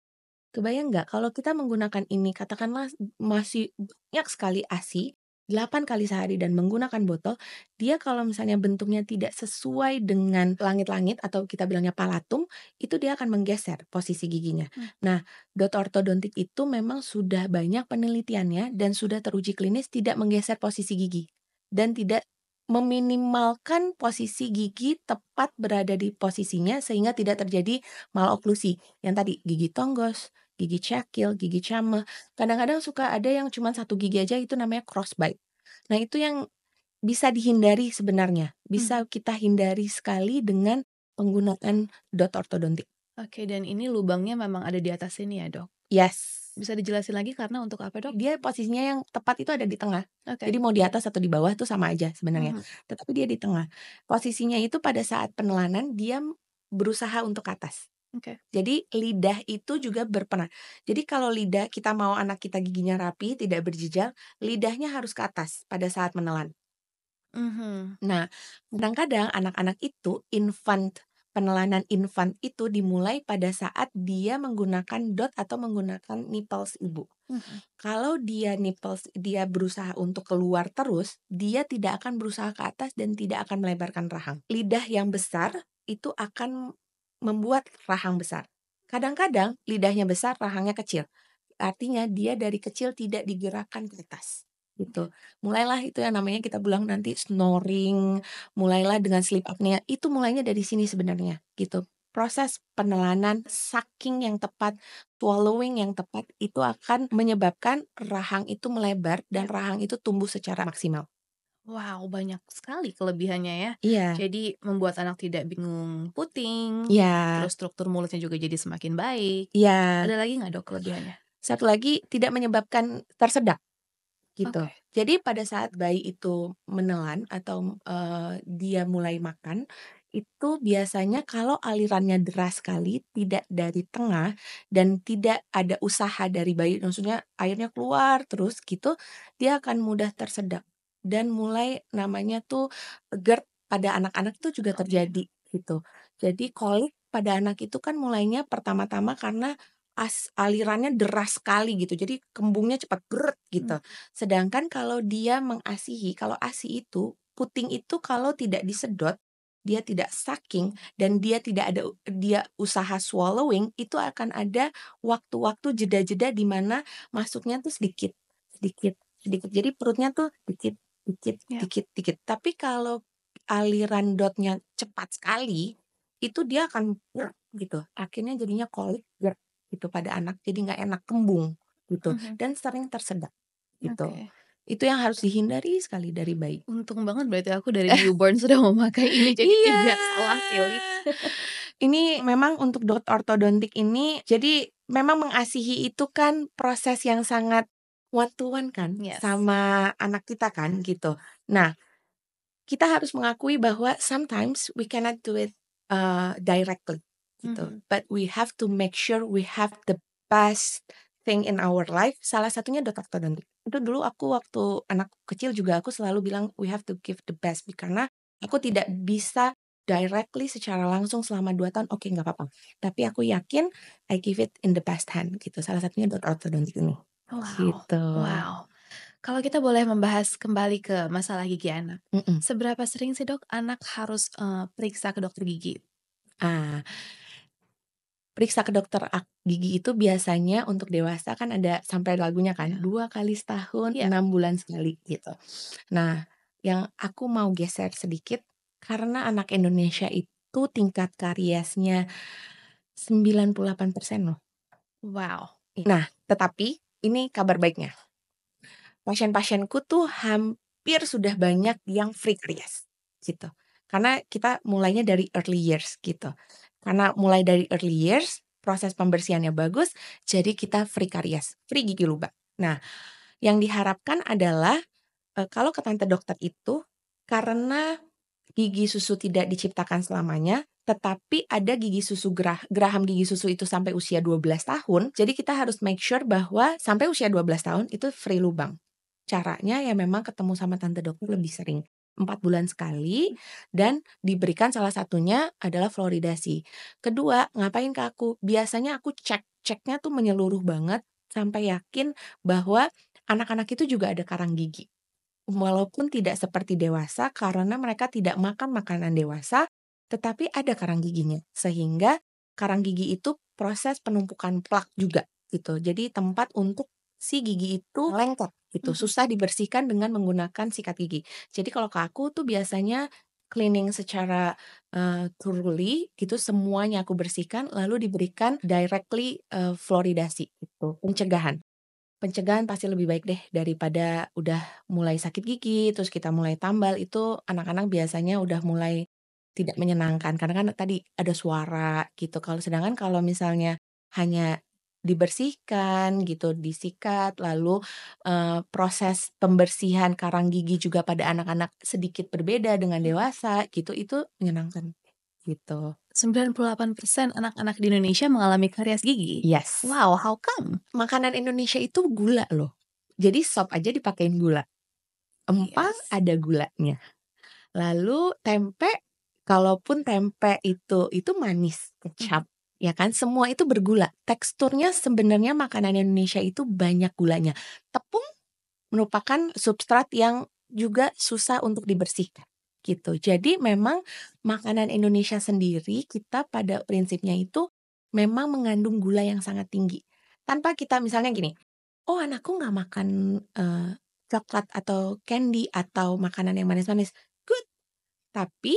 Kebayang nggak kalau kita menggunakan ini, katakanlah masih banyak sekali ASI, 8 kali sehari dan menggunakan botol, dia kalau misalnya bentuknya tidak sesuai dengan langit-langit atau kita bilangnya palatum, itu dia akan menggeser posisi giginya. Hmm. Nah, dot ortodontik itu memang sudah banyak penelitiannya dan sudah teruji klinis tidak menggeser posisi gigi dan tidak meminimalkan posisi gigi tepat berada di posisinya sehingga tidak terjadi maloklusi yang tadi gigi tonggos, gigi cakil, gigi cama, kadang-kadang suka ada yang cuma satu gigi aja itu namanya crossbite. Nah itu yang bisa dihindari sebenarnya, Bisa bisa hmm. kita hindari sekali dengan penggunaan dot ortodontik. Oke dan ini lubangnya memang ada di atas sini ya, Dok? Yes. Bisa dijelasin lagi karena untuk apa, Dok? Dia posisinya yang tepat itu ada di tengah. Oke. Jadi mau di atas atau di bawah itu sama aja sebenarnya, Hmm. tetapi dia di tengah. Posisinya itu pada saat penelanan dia berusaha untuk atas. Okay. Jadi lidah itu juga berperan. Jadi kalau lidah kita mau anak kita giginya rapi, tidak berjejal, lidahnya harus ke atas pada saat menelan. Mm -hmm. Nah, kadang-kadang anak-anak itu infant penelanan infant itu dimulai pada saat dia menggunakan dot atau menggunakan nipples ibu. Mm-hmm. Kalau dia nipples dia berusaha untuk keluar terus, dia tidak akan berusaha ke atas dan tidak akan melebarkan rahang. Lidah yang besar itu akan membuat rahang besar. Kadang-kadang lidahnya besar, rahangnya kecil. Artinya dia dari kecil tidak digerakkan ke atas gitu. Mulailah itu yang namanya kita bilang nanti snoring, mulailah dengan sleep apnea. Itu mulainya dari sini sebenarnya gitu. Proses penelanan sucking yang tepat, swallowing yang tepat itu akan menyebabkan rahang itu melebar dan rahang itu tumbuh secara maksimal. Wow, banyak sekali kelebihannya ya. Iya. Jadi membuat anak tidak bingung puting. Iya. Terus struktur mulutnya juga jadi semakin baik. Iya. Ada lagi nggak dok kelebihannya? Satu lagi tidak menyebabkan tersedak gitu. Okay. Jadi pada saat bayi itu menelan atau uh, dia mulai makan itu biasanya kalau alirannya deras sekali, tidak dari tengah dan tidak ada usaha dari bayi, maksudnya airnya keluar terus gitu, dia akan mudah tersedak dan mulai namanya tuh GERD pada anak-anak itu juga terjadi gitu. Jadi kolik pada anak itu kan mulainya pertama-tama karena as, alirannya deras sekali gitu. Jadi kembungnya cepat GERD gitu. Hmm. Sedangkan kalau dia mengasihi, kalau ASI itu puting itu kalau tidak disedot dia tidak sucking dan dia tidak ada dia usaha swallowing itu akan ada waktu-waktu jeda-jeda di mana masuknya tuh sedikit sedikit sedikit jadi perutnya tuh sedikit dikit, yeah. dikit, dikit. Tapi kalau aliran dotnya cepat sekali, itu dia akan gitu. Akhirnya jadinya kolik gitu pada anak, jadi nggak enak kembung gitu mm dan sering tersedak gitu. Okay itu yang harus dihindari sekali dari bayi. Untung banget berarti aku dari newborn sudah mau memakai ini jadi iya. tidak salah pilih. ini memang untuk dot ortodontik ini jadi memang mengasihi itu kan proses yang sangat one to one kan yes. sama anak kita kan mm-hmm. gitu. Nah, kita harus mengakui bahwa sometimes we cannot do it uh, directly gitu. Mm -hmm. But we have to make sure we have the best thing in our life. Salah satunya dokter dotaktodontik. Itu dulu aku waktu anak kecil juga aku selalu bilang we have to give the best karena aku tidak bisa directly secara langsung selama 2 tahun oke okay, nggak apa-apa tapi aku yakin I give it in the best hand gitu salah satunya dokter ortodontik ini Wow. Gitu. Wow. Kalau kita boleh membahas kembali ke masalah gigi anak, mm -mm. seberapa sering sih dok anak harus uh, periksa ke dokter gigi? Ah, periksa ke dokter gigi itu biasanya untuk dewasa kan ada sampai lagunya kan iya. dua kali setahun yeah. enam bulan sekali gitu. Nah, yang aku mau geser sedikit karena anak Indonesia itu tingkat kariesnya 98% loh. Wow. Nah, tetapi ini kabar baiknya. Pasien-pasienku tuh hampir sudah banyak yang free caries gitu. Karena kita mulainya dari early years gitu. Karena mulai dari early years, proses pembersihannya bagus, jadi kita free karies, free gigi lubang. Nah, yang diharapkan adalah eh, kalau ke tante dokter itu karena gigi susu tidak diciptakan selamanya, tetapi ada gigi susu gerah, geraham gigi susu itu sampai usia 12 tahun. Jadi kita harus make sure bahwa sampai usia 12 tahun itu free lubang. Caranya ya memang ketemu sama tante dokter lebih sering. empat bulan sekali dan diberikan salah satunya adalah floridasi. Kedua, ngapain ke aku? Biasanya aku cek, ceknya tuh menyeluruh banget sampai yakin bahwa anak-anak itu juga ada karang gigi walaupun tidak seperti dewasa karena mereka tidak makan makanan dewasa, tetapi ada karang giginya. Sehingga karang gigi itu proses penumpukan plak juga gitu. Jadi tempat untuk si gigi itu lengket gitu. Hmm. Susah dibersihkan dengan menggunakan sikat gigi. Jadi kalau ke aku tuh biasanya cleaning secara uh, thoroughly gitu semuanya aku bersihkan lalu diberikan directly uh, fluoridasi itu pencegahan pencegahan pasti lebih baik deh daripada udah mulai sakit gigi terus kita mulai tambal itu anak-anak biasanya udah mulai tidak menyenangkan karena kan tadi ada suara gitu kalau sedangkan kalau misalnya hanya dibersihkan gitu disikat lalu uh, proses pembersihan karang gigi juga pada anak-anak sedikit berbeda dengan dewasa gitu itu menyenangkan gitu 98% anak-anak di Indonesia mengalami karies gigi. Yes. Wow, how come? Makanan Indonesia itu gula loh. Jadi sop aja dipakein gula. Empang yes. ada gulanya. Lalu tempe, kalaupun tempe itu itu manis, kecap. Hmm. Ya kan, semua itu bergula. Teksturnya sebenarnya makanan Indonesia itu banyak gulanya. Tepung merupakan substrat yang juga susah untuk dibersihkan gitu. Jadi memang makanan Indonesia sendiri kita pada prinsipnya itu memang mengandung gula yang sangat tinggi. Tanpa kita misalnya gini, oh anakku nggak makan uh, coklat atau candy atau makanan yang manis-manis, good. Tapi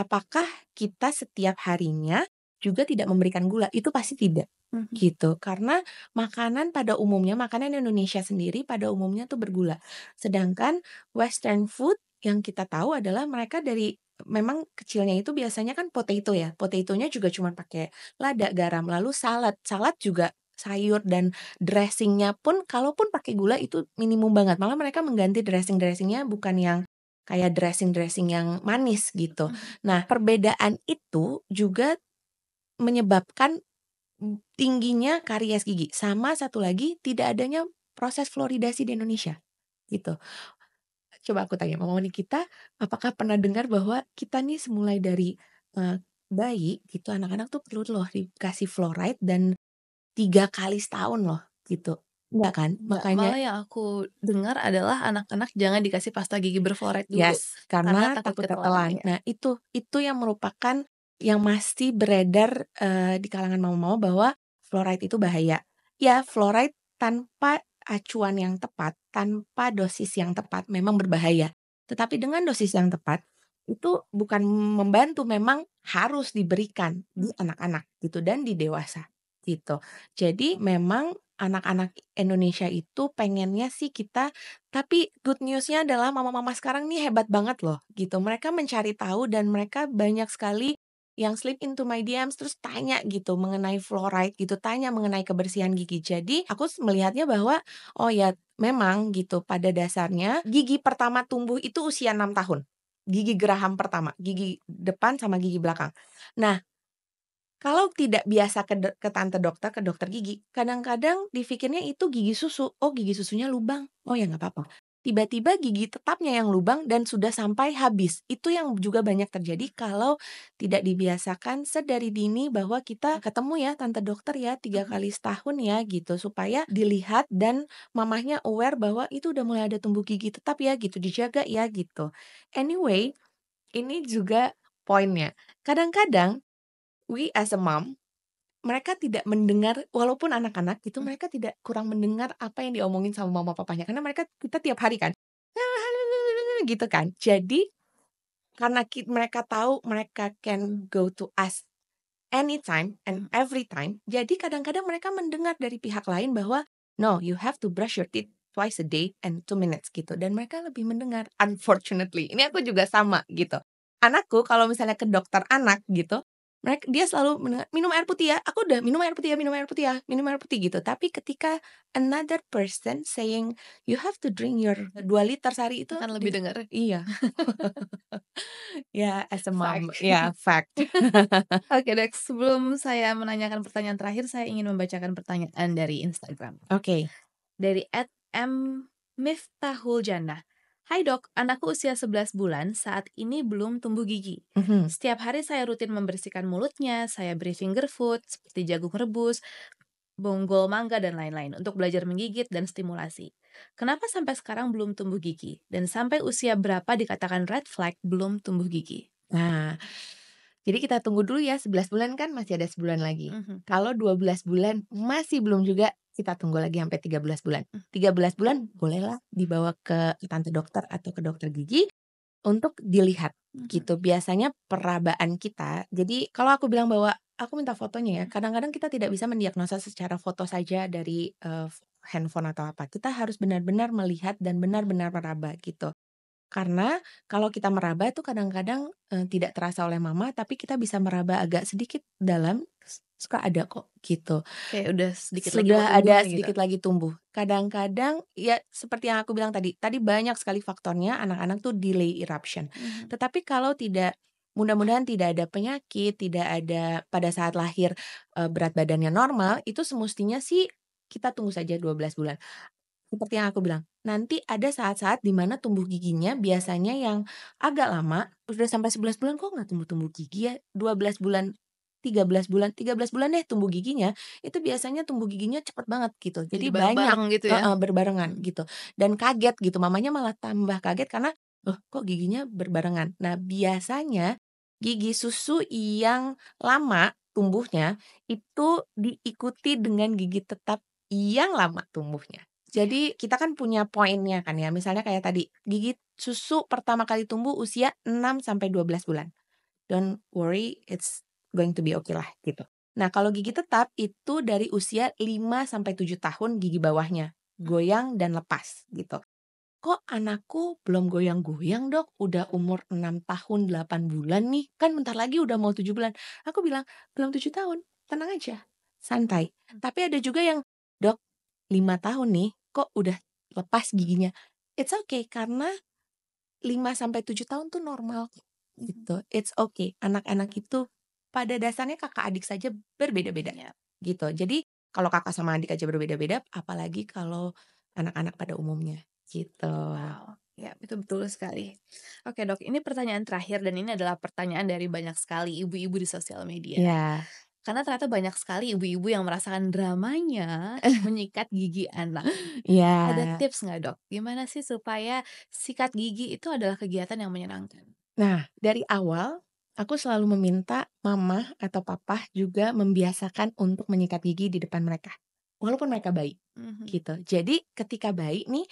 apakah kita setiap harinya juga tidak memberikan gula? Itu pasti tidak. hmm. gitu karena makanan pada umumnya makanan Indonesia sendiri pada umumnya tuh bergula sedangkan Western food yang kita tahu adalah mereka dari memang kecilnya itu biasanya kan potato ya. Potatonya juga cuma pakai lada, garam, lalu salad. Salad juga sayur dan dressingnya pun kalaupun pakai gula itu minimum banget. Malah mereka mengganti dressing-dressingnya bukan yang kayak dressing-dressing yang manis gitu. Nah, perbedaan itu juga menyebabkan tingginya karies gigi. Sama satu lagi tidak adanya proses floridasi di Indonesia gitu. Coba aku tanya Mama kita apakah pernah dengar bahwa kita nih semulai dari uh, bayi gitu anak-anak tuh perlu loh dikasih fluoride dan tiga kali setahun loh gitu. Enggak iya iya, kan? Makanya malah yang aku dengar adalah anak-anak jangan dikasih pasta gigi berfluoride dulu. Yes, karena, karena takut, takut ketelan. Ya. Nah, itu itu yang merupakan yang masih beredar uh, di kalangan mama-mama bahwa fluoride itu bahaya. Ya, fluoride tanpa acuan yang tepat tanpa dosis yang tepat memang berbahaya. Tetapi dengan dosis yang tepat itu bukan membantu memang harus diberikan di anak-anak gitu dan di dewasa gitu. Jadi memang anak-anak Indonesia itu pengennya sih kita tapi good newsnya adalah mama-mama sekarang nih hebat banget loh gitu mereka mencari tahu dan mereka banyak sekali yang slip into my DMs terus tanya gitu mengenai fluoride gitu, tanya mengenai kebersihan gigi. Jadi aku melihatnya bahwa oh ya memang gitu pada dasarnya gigi pertama tumbuh itu usia 6 tahun. Gigi geraham pertama, gigi depan sama gigi belakang. Nah, kalau tidak biasa ke, ke tante dokter, ke dokter gigi, kadang-kadang difikirnya itu gigi susu. Oh, gigi susunya lubang. Oh ya nggak apa-apa tiba-tiba gigi tetapnya yang lubang dan sudah sampai habis. Itu yang juga banyak terjadi kalau tidak dibiasakan sedari dini bahwa kita ketemu ya tante dokter ya tiga kali setahun ya gitu supaya dilihat dan mamahnya aware bahwa itu udah mulai ada tumbuh gigi tetap ya gitu dijaga ya gitu. Anyway, ini juga poinnya. Kadang-kadang we as a mom mereka tidak mendengar walaupun anak-anak gitu hmm. mereka tidak kurang mendengar apa yang diomongin sama mama papanya karena mereka kita tiap hari kan gitu kan jadi karena mereka tahu mereka can go to us anytime and hmm. every time jadi kadang-kadang mereka mendengar dari pihak lain bahwa no you have to brush your teeth twice a day and two minutes gitu dan mereka lebih mendengar unfortunately ini aku juga sama gitu anakku kalau misalnya ke dokter anak gitu mereka dia selalu mendengar minum air putih ya aku udah minum air putih ya minum air putih ya minum air putih gitu tapi ketika another person saying you have to drink your dua liter sehari itu kan lebih dengar iya ya as a mom ya ya fact oke okay, next sebelum saya menanyakan pertanyaan terakhir saya ingin membacakan pertanyaan dari Instagram oke okay. dari at m Miftahul Jannah Hai dok, anakku usia 11 bulan, saat ini belum tumbuh gigi. Mm-hmm. Setiap hari saya rutin membersihkan mulutnya, saya beri finger food seperti jagung rebus, bonggol mangga, dan lain-lain untuk belajar menggigit dan stimulasi. Kenapa sampai sekarang belum tumbuh gigi? Dan sampai usia berapa dikatakan red flag belum tumbuh gigi? Nah, jadi kita tunggu dulu ya 11 bulan kan masih ada sebulan lagi. Mm -hmm. Kalau 12 bulan masih belum juga kita tunggu lagi sampai 13 bulan. 13 hmm. bulan bolehlah dibawa ke tante dokter atau ke dokter gigi untuk dilihat mm -hmm. gitu. Biasanya perabaan kita. Jadi kalau aku bilang bahwa aku minta fotonya ya. Kadang-kadang kita tidak bisa mendiagnosa secara foto saja dari uh, handphone atau apa. Kita harus benar-benar melihat dan benar-benar meraba gitu. Karena kalau kita meraba tuh kadang-kadang, e, tidak terasa oleh mama, tapi kita bisa meraba agak sedikit dalam, suka ada kok, gitu. Kayak udah sedikit lagi Sudah tumbuh ada gitu? sedikit lagi tumbuh. Kadang-kadang ya seperti yang aku bilang tadi, tadi banyak sekali faktornya anak-anak tuh delay eruption. hmm. Tetapi kalau tidak mudah-mudahan tidak ada penyakit, tidak ada pada saat lahir, e, berat badannya normal, itu semestinya sih kita tunggu saja 12 bulan seperti yang aku bilang, nanti ada saat-saat dimana tumbuh giginya biasanya yang agak lama, sudah sampai 11 bulan kok nggak tumbuh-tumbuh gigi ya, 12 bulan 13 bulan 13 bulan deh tumbuh giginya itu biasanya tumbuh giginya cepet banget gitu jadi, jadi bareng -bareng banyak gitu ya uh, berbarengan gitu dan kaget gitu mamanya malah tambah kaget karena loh kok giginya berbarengan nah biasanya gigi susu yang lama tumbuhnya itu diikuti dengan gigi tetap yang lama tumbuhnya jadi kita kan punya poinnya kan ya. Misalnya kayak tadi, gigi susu pertama kali tumbuh usia 6 sampai 12 bulan. Don't worry, it's going to be okay lah gitu. Nah, kalau gigi tetap itu dari usia 5 sampai 7 tahun gigi bawahnya goyang dan lepas gitu. Kok anakku belum goyang-goyang dok? Udah umur 6 tahun 8 bulan nih. Kan bentar lagi udah mau 7 bulan. Aku bilang, belum 7 tahun. Tenang aja. Santai. Hmm. Tapi ada juga yang, dok 5 tahun nih kok udah lepas giginya. It's okay karena 5 sampai 7 tahun tuh normal mhm. gitu. It's okay. Anak-anak itu pada dasarnya kakak adik saja berbeda-beda ya. gitu. Jadi kalau kakak sama adik aja berbeda-beda apalagi kalau anak-anak pada umumnya gitu. Wow. Ya, itu betul sekali. Oke, Dok, ini pertanyaan terakhir dan ini adalah pertanyaan dari banyak sekali ibu-ibu di sosial media. Yeah karena ternyata banyak sekali ibu-ibu yang merasakan dramanya menyikat gigi anak. Yeah. Ada tips nggak dok? Gimana sih supaya sikat gigi itu adalah kegiatan yang menyenangkan? Nah dari awal aku selalu meminta mama atau papa juga membiasakan untuk menyikat gigi di depan mereka, walaupun mereka bayi, mm -hmm. gitu. Jadi ketika bayi nih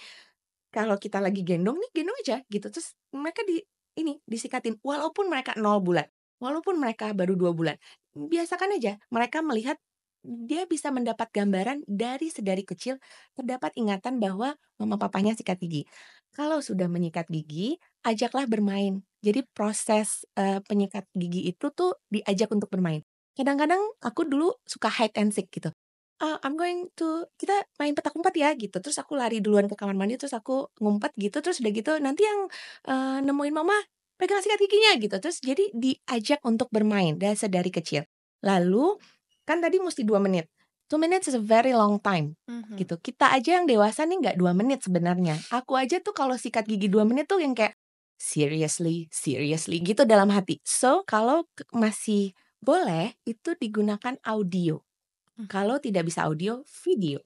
kalau kita lagi gendong nih gendong aja gitu terus mereka di ini disikatin walaupun mereka nol bulan walaupun mereka baru dua bulan biasakan aja mereka melihat dia bisa mendapat gambaran dari sedari kecil terdapat ingatan bahwa mama papanya sikat gigi. Kalau sudah menyikat gigi, ajaklah bermain. Jadi proses uh, penyikat gigi itu tuh diajak untuk bermain. Kadang-kadang aku dulu suka hide and seek gitu. Uh, I'm going to kita main petak umpet ya gitu. Terus aku lari duluan ke kamar mandi terus aku ngumpet gitu terus udah gitu nanti yang uh, nemuin mama pegang sikat giginya gitu. Terus jadi diajak untuk bermain dari dari kecil. Lalu kan tadi mesti dua menit. Two minutes is a very long time, mm-hmm. gitu. Kita aja yang dewasa nih nggak dua menit sebenarnya. Aku aja tuh kalau sikat gigi dua menit tuh yang kayak seriously, seriously gitu dalam hati. So kalau masih boleh itu digunakan audio. Mhm. Kalau tidak bisa audio, video,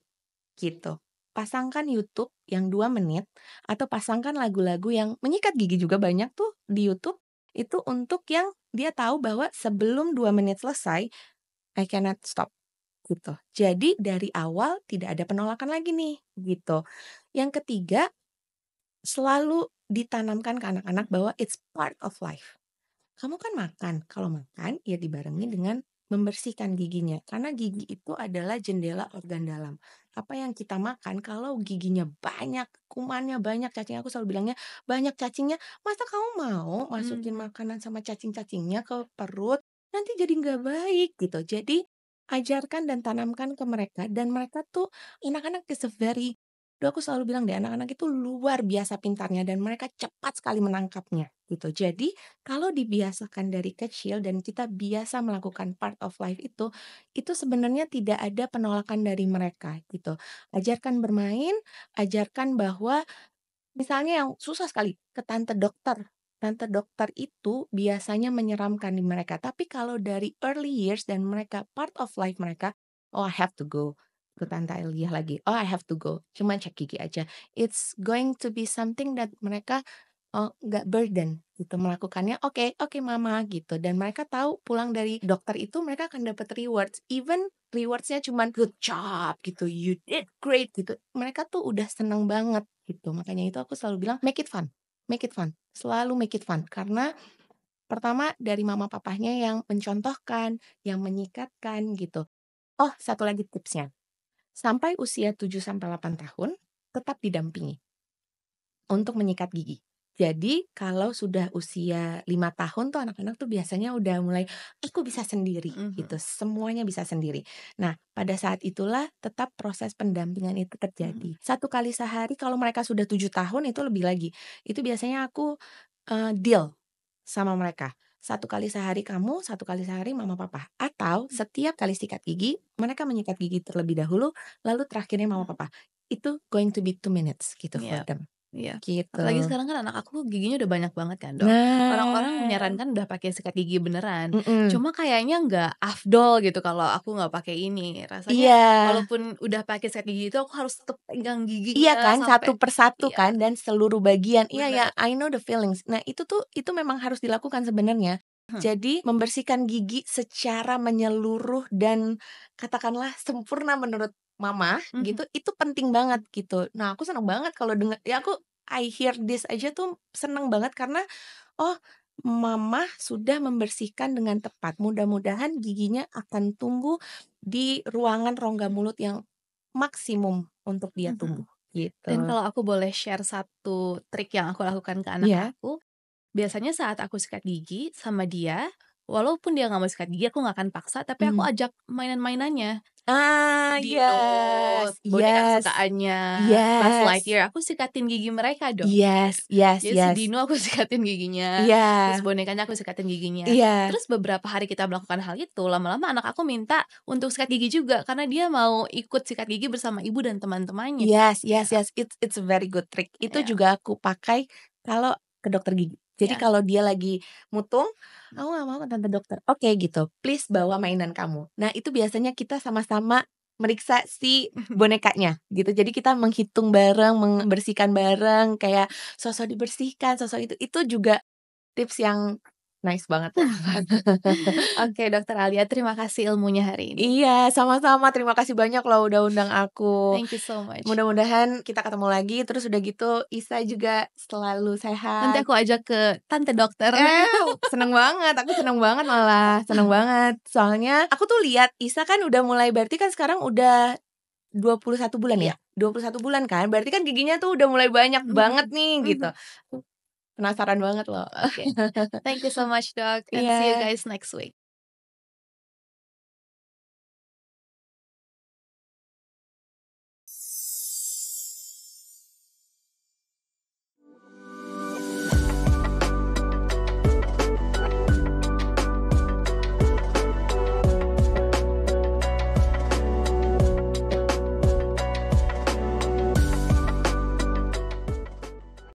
gitu pasangkan YouTube yang dua menit atau pasangkan lagu-lagu yang menyikat gigi juga banyak tuh di YouTube itu untuk yang dia tahu bahwa sebelum dua menit selesai I cannot stop gitu. Jadi dari awal tidak ada penolakan lagi nih gitu. Yang ketiga selalu ditanamkan ke anak-anak bahwa it's part of life. Kamu kan makan, kalau makan ya dibarengi dengan Membersihkan giginya, karena gigi itu adalah jendela organ dalam. Apa yang kita makan kalau giginya banyak, kumannya banyak, cacing aku selalu bilangnya, "Banyak cacingnya, masa kamu mau hmm. masukin hmm. makanan sama cacing-cacingnya ke perut? Nanti jadi nggak baik," gitu. Jadi, ajarkan dan tanamkan ke mereka dan mereka tuh anak-anak is a very aku selalu bilang deh anak-anak itu luar biasa pintarnya dan mereka cepat sekali menangkapnya gitu. Jadi kalau dibiasakan dari kecil dan kita biasa melakukan part of life itu, itu sebenarnya tidak ada penolakan dari mereka gitu. Ajarkan bermain, ajarkan bahwa misalnya yang susah sekali ke tante dokter tante dokter itu biasanya menyeramkan di mereka. Tapi kalau dari early years dan mereka part of life mereka, oh I have to go ke tante Elia lagi. Oh I have to go. Cuma cek gigi aja. It's going to be something that mereka Oh, nggak burden gitu melakukannya oke oke mama gitu dan mereka tahu pulang dari dokter itu mereka akan dapat rewards even rewardsnya cuman good job gitu you did great gitu mereka tuh udah seneng banget gitu makanya itu aku selalu bilang make it fun make it fun selalu make it fun karena pertama dari mama papahnya yang mencontohkan yang menyikatkan gitu oh satu lagi tipsnya sampai usia 7 sampai 8 tahun tetap didampingi untuk menyikat gigi jadi kalau sudah usia lima tahun tuh anak-anak tuh biasanya udah mulai aku bisa sendiri mm -hmm. gitu, semuanya bisa sendiri. Nah pada saat itulah tetap proses pendampingan itu terjadi. Mm -hmm. Satu kali sehari kalau mereka sudah tujuh tahun itu lebih lagi, itu biasanya aku uh, deal sama mereka satu kali sehari kamu, satu kali sehari mama papa. Atau hmm. setiap kali sikat gigi, mereka menyikat gigi terlebih dahulu, lalu terakhirnya mama hmm. papa. Itu going to be two minutes gitu yeah. for them. Iya. Gitu. Lagi sekarang kan anak aku giginya udah banyak banget kan, Dok. orang Orang-orang nah. menyarankan udah pakai sikat gigi beneran. Mm -mm. Cuma kayaknya nggak afdol gitu kalau aku nggak pakai ini. Rasanya yeah. walaupun udah pakai sikat gigi itu aku harus tetap pegang gigi. Iya eh, kan, sampai, satu persatu iya. kan dan seluruh bagian. Iya ya, I know the feelings. Nah, itu tuh itu memang harus dilakukan sebenarnya. Hmm. Jadi membersihkan gigi secara menyeluruh dan katakanlah sempurna menurut mama mm-hmm. gitu itu penting banget gitu nah aku seneng banget kalau dengar ya aku I hear this aja tuh seneng banget karena oh mama sudah membersihkan dengan tepat mudah-mudahan giginya akan tumbuh di ruangan rongga mulut yang maksimum untuk dia mhm. tumbuh mm-hmm. gitu dan kalau aku boleh share satu trik yang aku lakukan ke anak yeah. aku biasanya saat aku sikat gigi sama dia walaupun dia nggak mau sikat gigi aku nggak akan paksa tapi aku hmm. ajak mainan mainannya ah yes boneka yes, kesukaannya yes. pas Lightyear aku sikatin gigi mereka dong yes yes Jadi yes si Dino aku sikatin giginya yeah. terus iya. bonekanya aku sikatin giginya iya. terus beberapa hari kita melakukan hal itu lama-lama anak aku minta untuk sikat gigi juga karena dia mau ikut sikat gigi bersama ibu dan teman-temannya yes yes yes it's it's a very good trick itu yeah. juga aku pakai kalau ke dokter gigi jadi yeah. kalau dia lagi mutung, aku gak mau ke tante dokter. Oke okay, gitu, please bawa mainan kamu. Nah itu biasanya kita sama-sama meriksa si mhm. bonekanya gitu. Jadi kita menghitung bareng, membersihkan bareng, kayak sosok dibersihkan, sosok itu itu juga tips yang Nice banget. Oke, Dokter Alia, terima kasih ilmunya hari ini. Iya, sama-sama. Terima kasih banyak loh udah undang aku. Thank you so much. Mudah-mudahan kita ketemu lagi. Terus udah gitu, Isa juga selalu sehat. Nanti aku ajak ke tante dokter. Eh, seneng banget. Aku seneng banget malah. Seneng banget. Soalnya aku tuh lihat Isa kan udah mulai berarti kan sekarang udah 21 bulan ya? iya. ya? 21 bulan kan. Berarti kan giginya tuh udah mulai banyak hmm. banget nih hmm. gitu penasaran banget loh. Okay. Thank you so much, Dok. And yeah. see you guys next week.